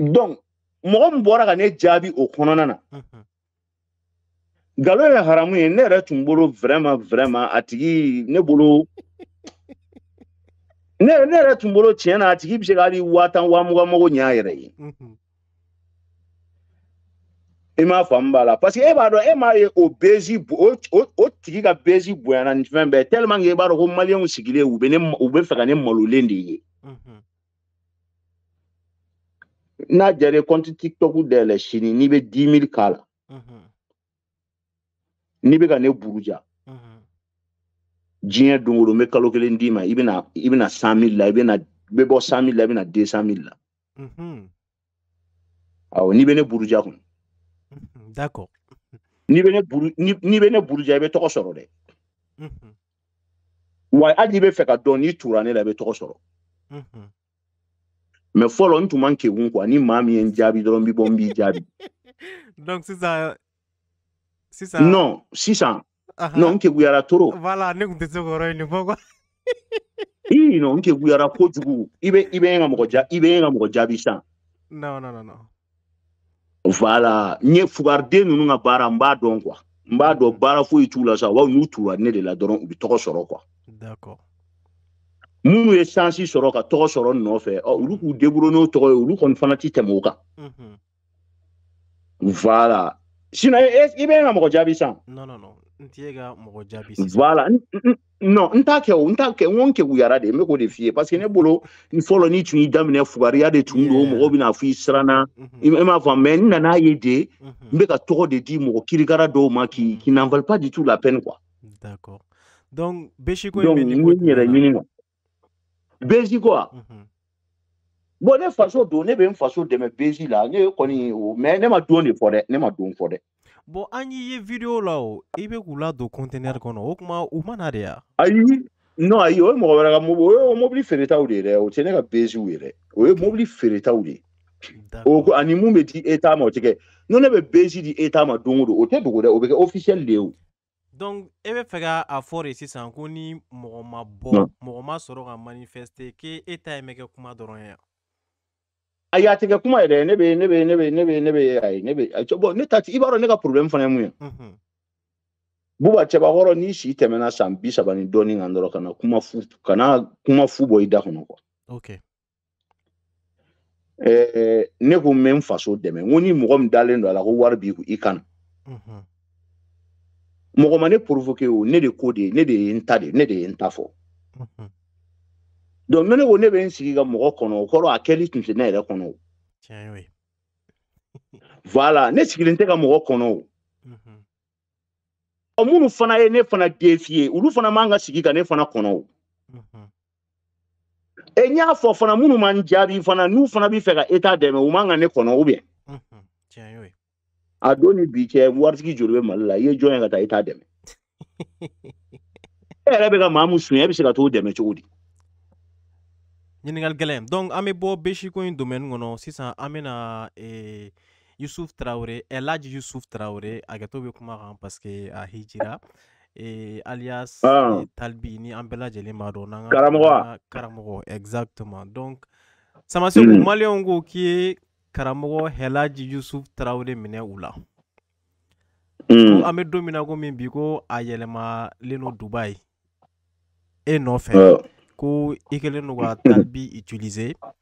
donc mɔgɔ min bɔra ka ne jaabi o kɔnɔna na nkalon ye haramu ye ne yɛrɛ tun bolo vraiment vraiment a tigi ne bolo ne ne yɛrɛ tun bolo tiɲɛ na a tigi bɛ se ka hali waa tan waa mugan mago ɲɛ a yɛrɛ ye i m'a faamu b'a la parce que e b'a dɔn e m'a ye o bezi o o tigi ka bezi bonyana ni fɛn bɛɛ tellement que i b'a dɔn ko maliyɛnw sigilen u bɛ ne u bɛ fɛ ka ne malolen de ye. Mhm. n'a diyara i tiktok dayɛlɛ sini n'i bɛ dix mille k'a la. Mhm. n'i bɛ ka ne buruja. diɲɛ mhm. don o don n bɛ kalo kelen d'i ma i bɛna i bɛna cent mille la i bɛna i bɛ bɔ cent mille la i bɛna deux cent mille la. awɔ n'i bɛ ne buruja kun. D'accord. N'i bɛ ne buru n'i bɛ ne buruja i bɛ tɔgɔ sɔrɔ dɛ. Unhun. Wa hali n'i bɛ fɛ ka dɔn n'i tugura ne la i bɛ tɔgɔ sɔrɔ. Unhun. Mais fɔlɔ n tun ma ni maa min ye n jaabi dɔrɔn n bɛ bɔ n b'i jaabi. Donc sisan sisan. Non sisan. Anhan. Non n Voilà ne tun tɛ se k'o yɔrɔ in de Ii non n keguyara kojugu i bɛ i bɛ n ka mɔgɔ ja i bɛ n ka mɔgɔ jaabi sisan. Non non non Voilà, n ye fugariden ninnu ka baara n b'a dɔn quoi n b'a dɔn baara foyi t'u la sa wa n'u tugura ne de la dɔrɔn u bɛ tɔgɔ sɔrɔ quoi d'accord minnu ye chance sɔrɔ ka tɔgɔ sɔrɔ nɔfɛ ɔ olu oh, k'u débrouiller n'o tɔgɔ ye olu kɔni fana ti tɛmɛ o kan unhun mhm. voilà sinon e e i bɛ n ka mɔgɔ jaabi san non non non voilà non on t'a nta t'a de de parce que ne bolo folo n'i tun y'i daminɛ fugariya de tun de mɔgɔw bɛna f'i siranna m'a ye de mm-hmm. de di mo kirikara ma qui mm-hmm. n'en valent pas du tout la peine quoi. d'accord donc quoi mm-hmm. bon ne faso do ne bɛ n de mes Béji la ne ni o mais ne ma de ne ma bɔn an y'i ye video la o i bɛ k'u ladon kɔntenɛri kɔnɔ o kuma u mana de ya ayi non ayi o ye mɔgɔ wɛrɛ ka mobili o ye mobili feeretaw de ye dɛ o tɛ ne ka beziw ye dɛ o ye mobili feeretaw de o ani mun bɛ di eta ma o tɛ kɛ n'o ne bɛ bezi di eta ma don o don o tɛ dogo dɛ o bɛ kɛ officiel de ye o. donc e bɛ fɛ ka a fɔ de sisan ko ni mɔgɔ ma bɔ mɔgɔ ma sɔrɔ ka manifester k'e ta in bɛ kɛ kuma dɔrɔn ye wa ayatege kuma yɛrɛ ne bɛ ne bɛ ne bɛ ne bɛ ne bɛ ayi ne bɛ bɔn ne ta ti i b'a dɔn ne ka problème fana ye mun ye buba cɛbakɔrɔ n'i si tɛmɛna san bi saba ni dɔɔni kan dɔrɔn kana kuma fu kana kuma fu bɔ i da kɔnɔ kuwa ɛɛ e, ne ko n bɛ n faso dɛmɛ n ko ni mɔgɔ min dalen don a la ko wari b'i kun i kana mɔgɔ mhm. ma ne provoqué o ne de ko de ye ne de ye n ta de ne de ye n ta fɔ Don ne ko ne bɛ n sigi ka mɔgɔ kɔnɔ o kɔrɔ a kɛli tun tɛ ne yɛrɛ kɔnɔ la ne sigilen tɛ ka mɔgɔ kɔnɔ o minnu fana ye ne fana denfin olu fana man ka sigi ka ne fana kɔnɔ e n y'a fɔ fana minnu man jaabi fana n'u fana bɛ fɛ ka e dɛmɛ u man kan ne kɔnɔ u a don ni bi cɛ waritigi joli bɛ mali la i ye jɔn ye ka taa i dɛmɛ e yɛrɛ bɛ ka maamu sun e bɛ se ka t'o dɛmɛ cogo di ɲiningali gɛlɛn donc an eh, be bɔ besiko yi domɛni kɔnɔ sisan an bena eh, yusuf traure elaji yusuf traure hakɛto be kuma kan parske a hijira eh, alias ah. eh, talbi ni an bɛɛ lajɛlen b'a dɔ n'an exactement donc samaseko mm. maliyɛnw ko k'i ye karamɔgɔ helaj yusuf traure hmm. minɛ u la mm. an be don min na ko min bi ko a yɛlɛmalen no dubayi e nɔfɛ uh ko i kɛlen do ka talibi utilize ah.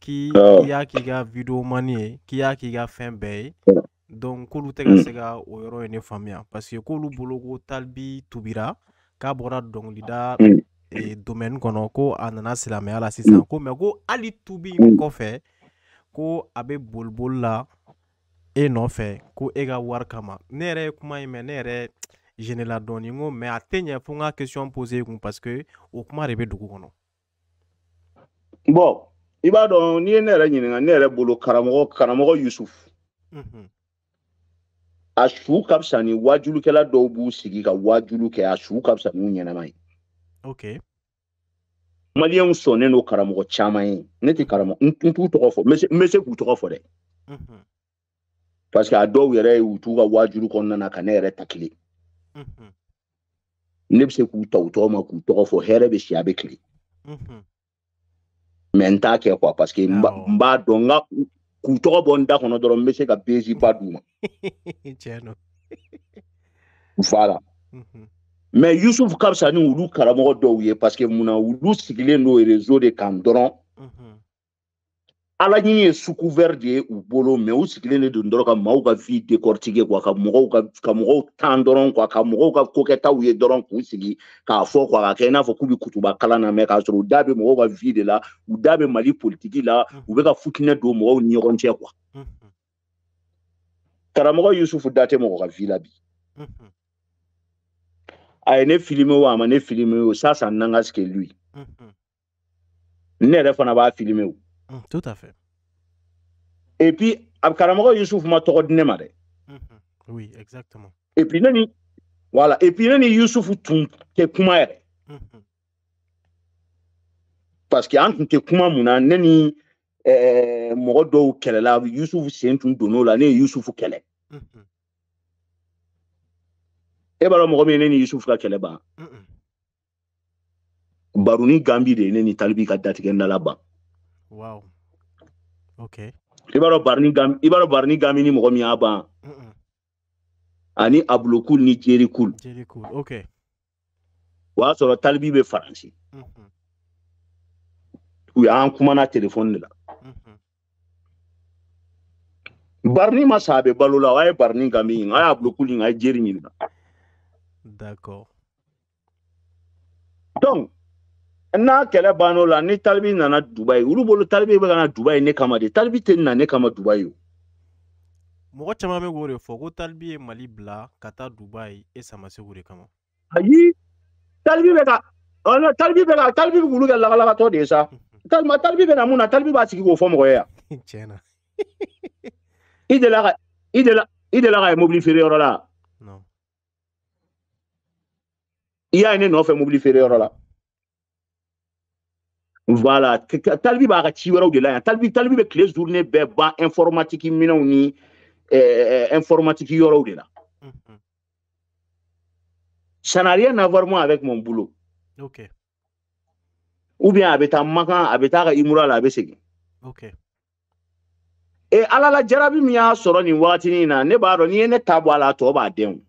k'i y'a k'i ka videomani ye k'i y'a k'i ah. ka fɛn bɛɛ ye donc k'olu tɛ ka se ka o yɔrɔ ye ne faamuya parce que k'olu bolo ko talibi tubira k'a bɔra dɔnkilida hmm. e, domaine kɔnɔ ko a nana silamɛya sisan hmm. ko mɛ ko hali tubi hmm. kɔfɛ ko a bɛ boliboli la e nɔfɛ ko e ka wari kama ne yɛrɛ ye kuma in yɛrɛ je ne la pas, ni mais question pose parce que au kuma de bɛ dugu il n'i ye ne yɛrɛ ɲininka un yɛrɛ bolo karamɔgɔ a su ka fisa ni sigi ka wajulu kɛ a su ka fisa ok. maliyɛnw sɔnnen don karamɔgɔ caman ye ne tɛ mais n t'u parce que a wajulu na ka takili. ne bɛ se k'u ta u tɔgɔ ma k'u tɔgɔ fɔ hɛrɛ bɛ si a bɛ tile mɛ mhm. n t'a kɛ kuwa parce que n b'a dɔn n ka k'u tɔgɔ bɔ n da kɔnɔ dɔrɔn n bɛ se ka bezi ba d'u ma voilà mɛ yusufu ka fisa ni olu karamɔgɔ dɔw ye parce que munna olu sigilen don e rezo de kan dɔrɔn mhm. ala ɲini ye suku vɛri de ye u bolo mɛ u sigilen ne don dɔrɔn ka maaw ka vi décortike kwa ka mɔgɔw ka ka mɔgɔw tan dɔrɔn kuwa ka mɔgɔw ka kokɛtaw ye dɔrɔn k'u sigi k'a fɔ kwa ka kɛ i n'a fɔ k'u be kutuba kalan na mɛ k'a sɔrɔ u da be mɔgɔw ka vi de la u da be mali politiki la mm. u be ka futinɛ don mɔgɔw ni ɲɔgɔn cɛ kwa mm, mm. karamɔgɔ yusufu da tɛ mɔgɔ ka vi la bi a ye ne filime o a ma ne filime o sasa nan ka sike lui ne yɛrɛ fana b'a filime o Mm. tout à fait. Et puis, Abkaramoko Youssouf m'a tɔgɔ mm-hmm. Oui, exactement. Et puis, ne voilà. Et puis, ne ni Youssouf tun mm-hmm. Parce que an te kuma mun na, ne ni ɛɛ euh, mɔgɔ dɔw Youssouf sen tun la, ne Youssouf kɛlɛ. Mm -hmm. E b'a dɔn mɔgɔ Youssouf ka kɛlɛ ban. Mm-hmm. Baruni Gambi de ni Talibi ka datigɛ nala Wow. Okay. I Barni Gam i Barni Gami ni mɔgɔ min y'a ban. Ani Abulokul ni Jerikul. Jerikul. Okay. O y'a sɔrɔ Talibi be Faransi. Mm -hmm. U y'an kumana téléphone de la. Mm -hmm. Barni ma sa a bɛ balo la, a ye Barni Gami ɲininka, a ye Abulokul ɲininka, a ye Jeri ɲininka. D'accord. Donc n'a kɛlɛ bann'o la ni talibi nana dubayi olu bolo talibi bɛ ka dubayi ne kama de talibi tɛ na ne kama dubayi o. mɔgɔ caman bɛ k'o de fɔ ko talibi ye mali bila ka taa dubayi e sama de kama. ayi talibi bɛ ka talibi bɛ ka talibi bɛ k'olu kɛ lagalakatɔ de ye sa talima talibi bɛ mun na talibi b'a sigi k'o fɔ mɔgɔ ye yan. tiɲɛ i delila ka i delila i delila ka ye mobili feere yɔrɔ la. i y'a ye ne nɔfɛ mobili feere yɔrɔ la. Voilà, talbi b'a ka ci de la talbi talbi be clés journée ba informatique minɛnw ni eh, informatique yɔrɔw de la. Ça n'a rien à voir moi avec mon boulot. Ok. Ou bien a maka taa ga Imura la, a Ok. et ala la jarabi mi y'a sɔrɔ ni na ne b'a n'i ne ta bɔ la b'a denw.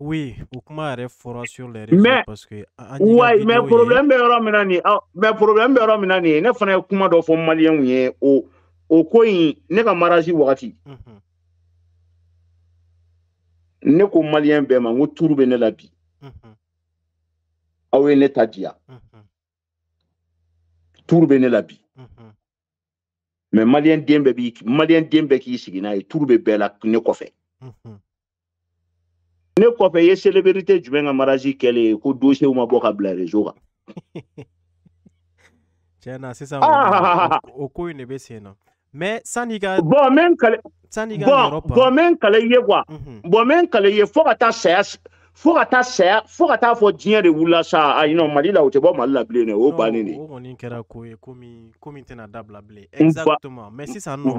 Oui, Ukuma yɛrɛ fɔra sur les réseaux parce que wayi ah, mais problème bɛ yɔrɔ min na mais problème bɛ yɔrɔ ne fana ye kuma dɔ fɔ maliyɛnw ye o o ko ne ka mariage wagati mhm. ne ko maliyɛn bɛɛ ma turu ko bɛ ne la bi aw ye ne ta diya turu bɛ ne la bi mhm. mhm. mais maliyɛn den bɛɛ b'i maliyɛn den bɛɛ k'i sigi turu ye tuuru bɛ bɛɛ la ne kɔfɛ ne kɔfɛ ye celebrité jumɛ ka marazi kɛlen ye ko dossier ma bɔ ka bila réseau kan tiɲɛ na sisan o ko in de sen na mais sani ka bon n kale sani ka yɔrɔ bon n kale ye quoi bon n kale ye fo ka taa saya fo ka taa saya fo ka taa fɔ diɲɛ de wulila sa ayi non mali la o tɛ bɔ mali la bilen dɛ o bannen de o kɔni kɛra ko ye ko min tɛna dabila bilen exactement mais sisan nɔ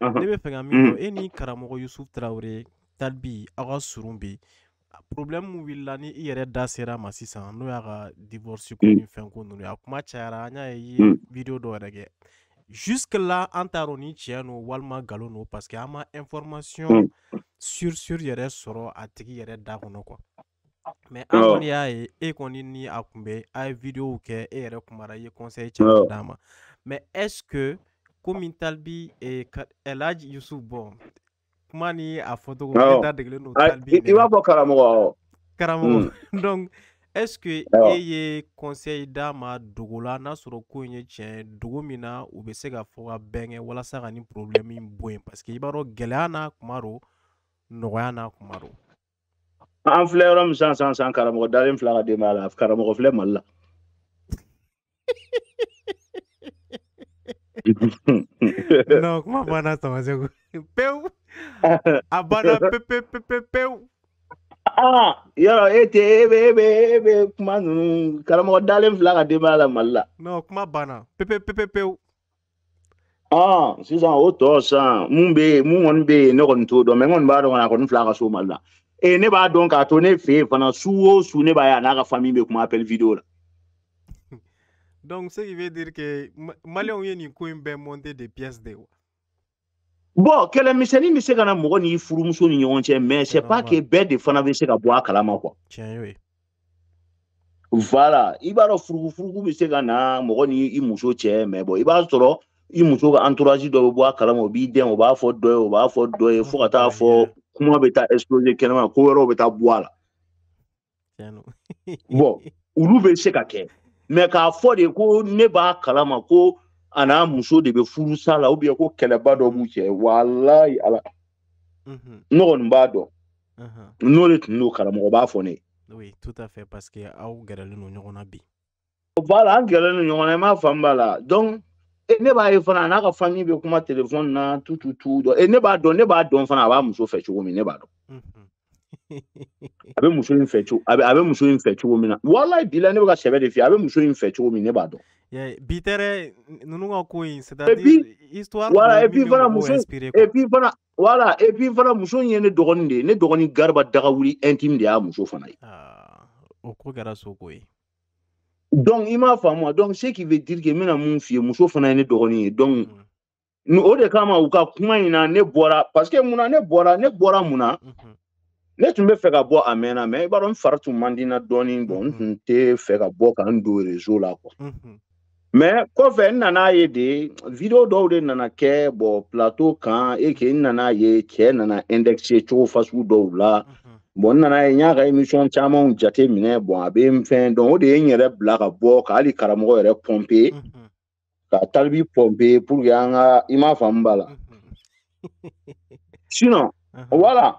ne bɛ fɛ ka min fɔ e ni karamɔgɔ yusuf tarawele talbi aga surumbi surun bi problème wulila ni i yɛrɛ da sera ma sisan n'o y'a ka divorce ko mm. ni fɛn ko ye a kuma cayara an y'a ye mm. jusque là an t'a dɔn ni tiɲɛ walima nkalon parce que ma information mm. sur sur yɛrɛ sɔrɔ a tigi yɛrɛ da quoi mais an kɔni y'a ye e kɔni ni a kun bɛ a ye videow kɛ e yɛrɛ conseil caman mais est ce que komi talbi eh, elhaj yusuf bon kuma ni a fɔtogo ne da degelen don i b'a fɔ karamɔgɔ karamɔgɔ donc est ce que e oh. ye conseil d'a ma dogo la n'a sɔrɔ ko in ye tiɲɛ dogo min na u bɛ se ka fɔ ka bɛn walasa ka nin problème in bɔ yen parce que i b'a dɔn gɛlɛya n'a kuma do nɔgɔya n'a kuma do an filɛ yɔrɔ min san san san karamɔgɔ dalen fila ka denbaya la karamɔgɔ filɛ mali la non kuma banna tamasɛku pewu abana pepe pe pe yɔrɔ e tɛ e bɛ e bɛ e bɛ kuma ninnu karamɔgɔ dalen fila ka denbaya la mali la. non kuma banna pepe pe pe sisan o tɔ sisan mun bɛ yen mun kɔni bɛ yen ne kɔni t'o dɔn mɛ n kɔni b'a dɔn kɔni a kɔni fila ka so mali la ee eh, ne b'a dɔn k'a to ne fɛ yen fana su o su ne b'a ye a n'a ka famille bɛ kuma appel vidéo la. donc ce qui veut dire que maliyɛnw ye nin ko in bɛɛ ben, monter de pièces de wa. bɔn kɛlɛmisɛnnin bɛ se ka na mɔgɔ n'i furumuso ni ɲɔgɔn cɛ mɛ c'est ah, pas que bɛɛ de fana bɛ se ka bɔ a kalama kuwa voilà i b'a dɔn furugufurugu bɛ se ka na mɔgɔ ni i muso cɛ mɛ bɔn i b'a sɔrɔ i muso ka entourage dɔ bɛ bɔ a kalama o b'i dɛn o b'a fɔ dɔ ye o b'a fɔ dɔ ye fo ka taa ah, fɔ kuma bɛ taa exploser kɛnɛma ko wɛrɛw bɛ taa bɔ a la bɔn olu bɛ se ka kɛ mɛ k'a fɔ de ko ne b'a kalama ko Anan mousou dibe fulousan la ou biye kou kele bado mouchen, wala yi ala. Mhm. Nouron mbado. Mhm. Nourit nou kala mou bafone. Oui, tout afe, paske a ou gareli nou nourona bi. O bala an gareli nou nourona yi ma fan bala. Don, e neba yi e fana naka fanyi biyo kouma televison nan, toutoutou, do. E neba don, neba don fana waman mousou fechou koume, neba don. Mhm. a bɛ muso in fɛ cogo a bɛ muso in fɛ cogo min na walayi bi la ne bɛ ka sɛbɛ de f'i ye muso in fɛ cogo min ne b'a dɔn. bi tɛ ninnu ka ko in c'est à dire histoire wala et puis fana muso et puis fana wala et puis fana muso in ye ne dɔgɔnin de ye ne dɔgɔnin gariba dagawuli intime de y'a muso fana ye. o ko kɛra so ko ye. donc i m'a faamu donc ce qui veut dire que n bɛna mun f'i ye muso fana ye ne dɔgɔnin ye donc. Mm. o de kama u ka kuma in na ne bɔra parce que mun na ne bɔra ne bɔra mun na. Mm -hmm. ne tun bɛ fɛ ka bɔ a mɛnna mɛ i b'a dɔn n fari tun man di n na dɔɔnin bɔn n tun tɛ fɛ ka bɔ ka n don rezo la kuwa mɛ kɔfɛ n nana ye de video dɔw de nana kɛ bɔn plateau kan eke ke n nana ye cɛ nana indexé cogo fasugu dɔw la bɔn n nana ye n y'a ka émission camanw jate minɛ bɔn a bɛ n fɛn dɔn o de ye n yɛrɛ bila ka bɔ ka hali karamɔgɔ yɛrɛ pompe ka talibi pompe pour que an ka i m'a faamu b'a la sinon wala.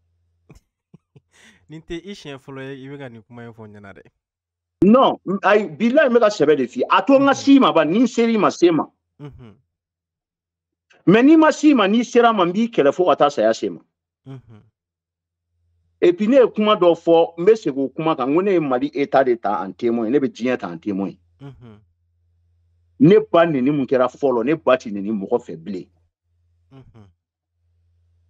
nin tɛ i siɲɛ fɔlɔ ye i bɛ ka nin kuma in fɔ ɲɛna dɛ non ayi bilayi n bɛ ka sɛbɛ de f'i a to n ka mhm. s'i ma ba ni n ser'i ma se mhm. ma mɛ n'i ma s'i ma n'i sera ma n b'i kɛlɛ fo mhm. ka taa saya se ma et puis ne ye kuma dɔ fɔ n bɛ segin o kuma kan n ko ne ye mali état de ta en témoin ne bɛ diɲɛ ta en témoin ne ba nɛni mun kɛra fɔlɔ ne ba ti nɛni mɔgɔ fɛ bilen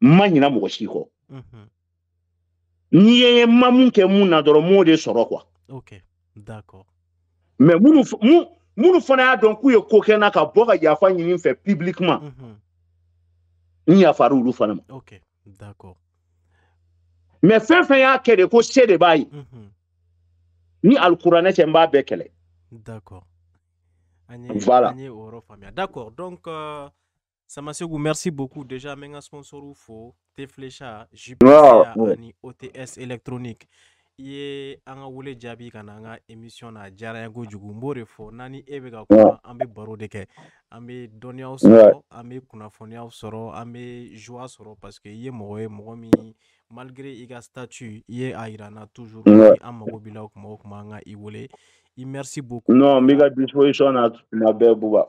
ma ɲina mɔgɔ si kɔ ye ma mun kɛ mun na dɔrɔn m'o de sɔrɔ kuwa mɛ minnu fana y'a dɔn k'u ye ko kɛ na ka bɔ ka yafa ɲini fɛ pibilikima mm-hmm. n yafara olu fana ma mɛ fɛn fɛn y'a kɛ de ko se de b'a ye mm-hmm. ni alikuranɛ cɛ n b'a bɛɛ kɛlɛ voilà. Samaseku merci beaucoup déjà mes sponsor n ka sponsors fo ani OTS électronique i ye a ka jabi jaabi ka émission na a diyara an de kuma baro de kɛ an joie soro, parce que ye Moe, Momi, malgré Iga statut ye a irana toujours ni an mago b'i la i i merci beaucoup non n ah. disposition na ma belle bouba.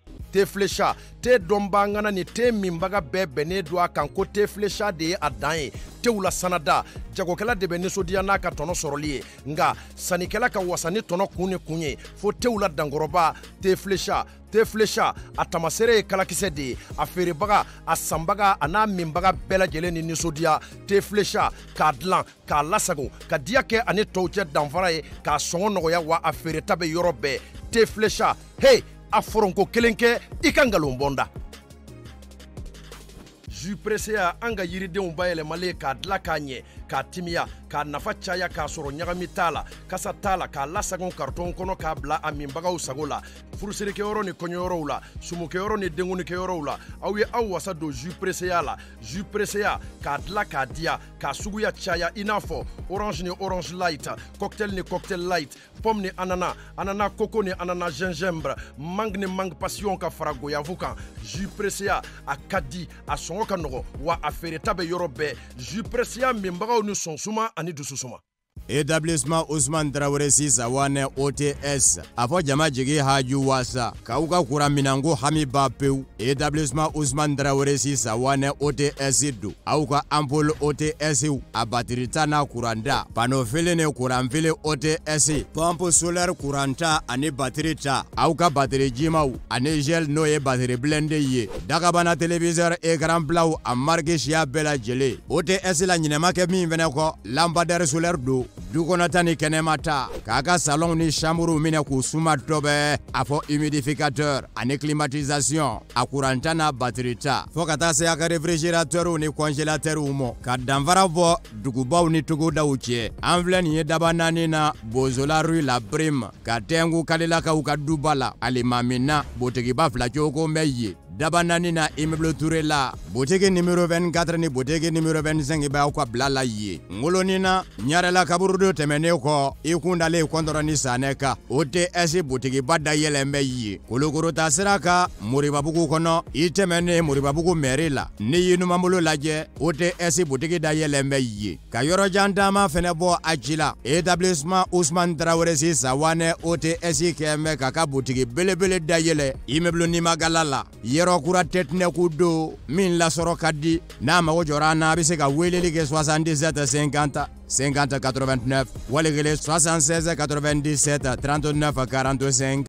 te flecha te domba ŋana ni te minbaga bɛɛ ne don a kan ko te flecha de ye a dan ye tew la sanada jagokɛla de bɛ ninsodiya n'a ka tɔnɔ sɔrɔli ye nga sanikɛla ka wasa ni tɔnɔ kun ni kun ye fo tew la dankɔrɔba te flecha te flecha a tamaseere ye kalakisɛ de ye a feerebaga a sanbaga a n'a minbaga bɛɛlajɛlen ni ninsodiya te flecha k'a dilan k'a lasago ka diya kɛ ani tɔw cɛ danfara ye k'a sɔngɔ nɔgɔya wa a feereta bɛ yɔrɔ bɛɛ te flecha hey a foronko kelen kɛ i ka ngalon bɔnda zu perese y' an ka yiridenw bayɛlɛmalen k'a dila k'a ɲɛ k'a timiya k'a nafa caya mitala sɔrɔ ɲagami t'a la kasa t'a la k'a lasagon karitɔn kɔnɔ k'a bila a minbagaw sago la furuserikɛyɔrɔ ni kɔɲɔyɔrɔw la ni la orange ni orange light cocktail ne cocktail light pomme anana anana coco anana gingembre mangue mang mangue passion ka fara goyafu kan zupereseya a ka a sɔngɔ wa a feereta bɛ yɔrɔ nous ni sɔn suma ani etablissement usman Traoré sisa wane ots afo jama jigi haju wasa kaw ka kura minanko hami ba etablissement usman Traoré sisa wane ots do aw ka ots a batirita n'a kuranta panofele ni kuranfele ots pompe solar kuranta ani batiri ta aw ka batiri jimaw ani gel n'o ye batiri bilende ye dagabana televizor ekran bilaw a marike siya bɛɛ lajɛlen ots la ɲinɛma make min fɛnɛ kɔ lampadɛri solar do don kɛnɛmata k'a ka salɔnw ni samuruw minɛ k'u suma dɔbɛ a fɔ humidificateur ani climatisation a kuranta n'a batirita fɔɔ ka taa se a ka refrigeratɛrw ni kɔnzelatɛrw mɔ ka danfara bɔ dugubaw ni togodaw cɛ an filɛ nin ye daba naani na bozola rue la brime ka tɛnku kalilakaw ka duba la alimamina botigiba fila coko bɛ ye daba naani na immeuble ture la butigi nimero 24 ni butigi nimero 25 b'aw ka bila la ye ngolonin na ɲarɛla kaburudo tɛmɛnen kɔ i kundalen kɔntɔrɔ ni sanɛ ka ots butigiba dayɛlɛn bɛ ye kolokorota sira ka moribabugu kɔnɔ i tɛmɛnen moribabugu mɛri la n'i ye numanbolo lajɛ ots butigi dayɛlɛn bɛ ye ka yɔrɔjan dama fɛnɛ bɔ a ci la etablissement usman tarawere si sawanɛ ots kɛn bɛ k'a ka butigi belebele dayɛlɛ immeuble nimagala la ye yɔrɔ kura tɛtinɛku don min lasɔrɔ ka di n'a mago jɔra an na a bɛ se ka weleli kɛ 77 50 50 89 wali kelen 76 97 39 45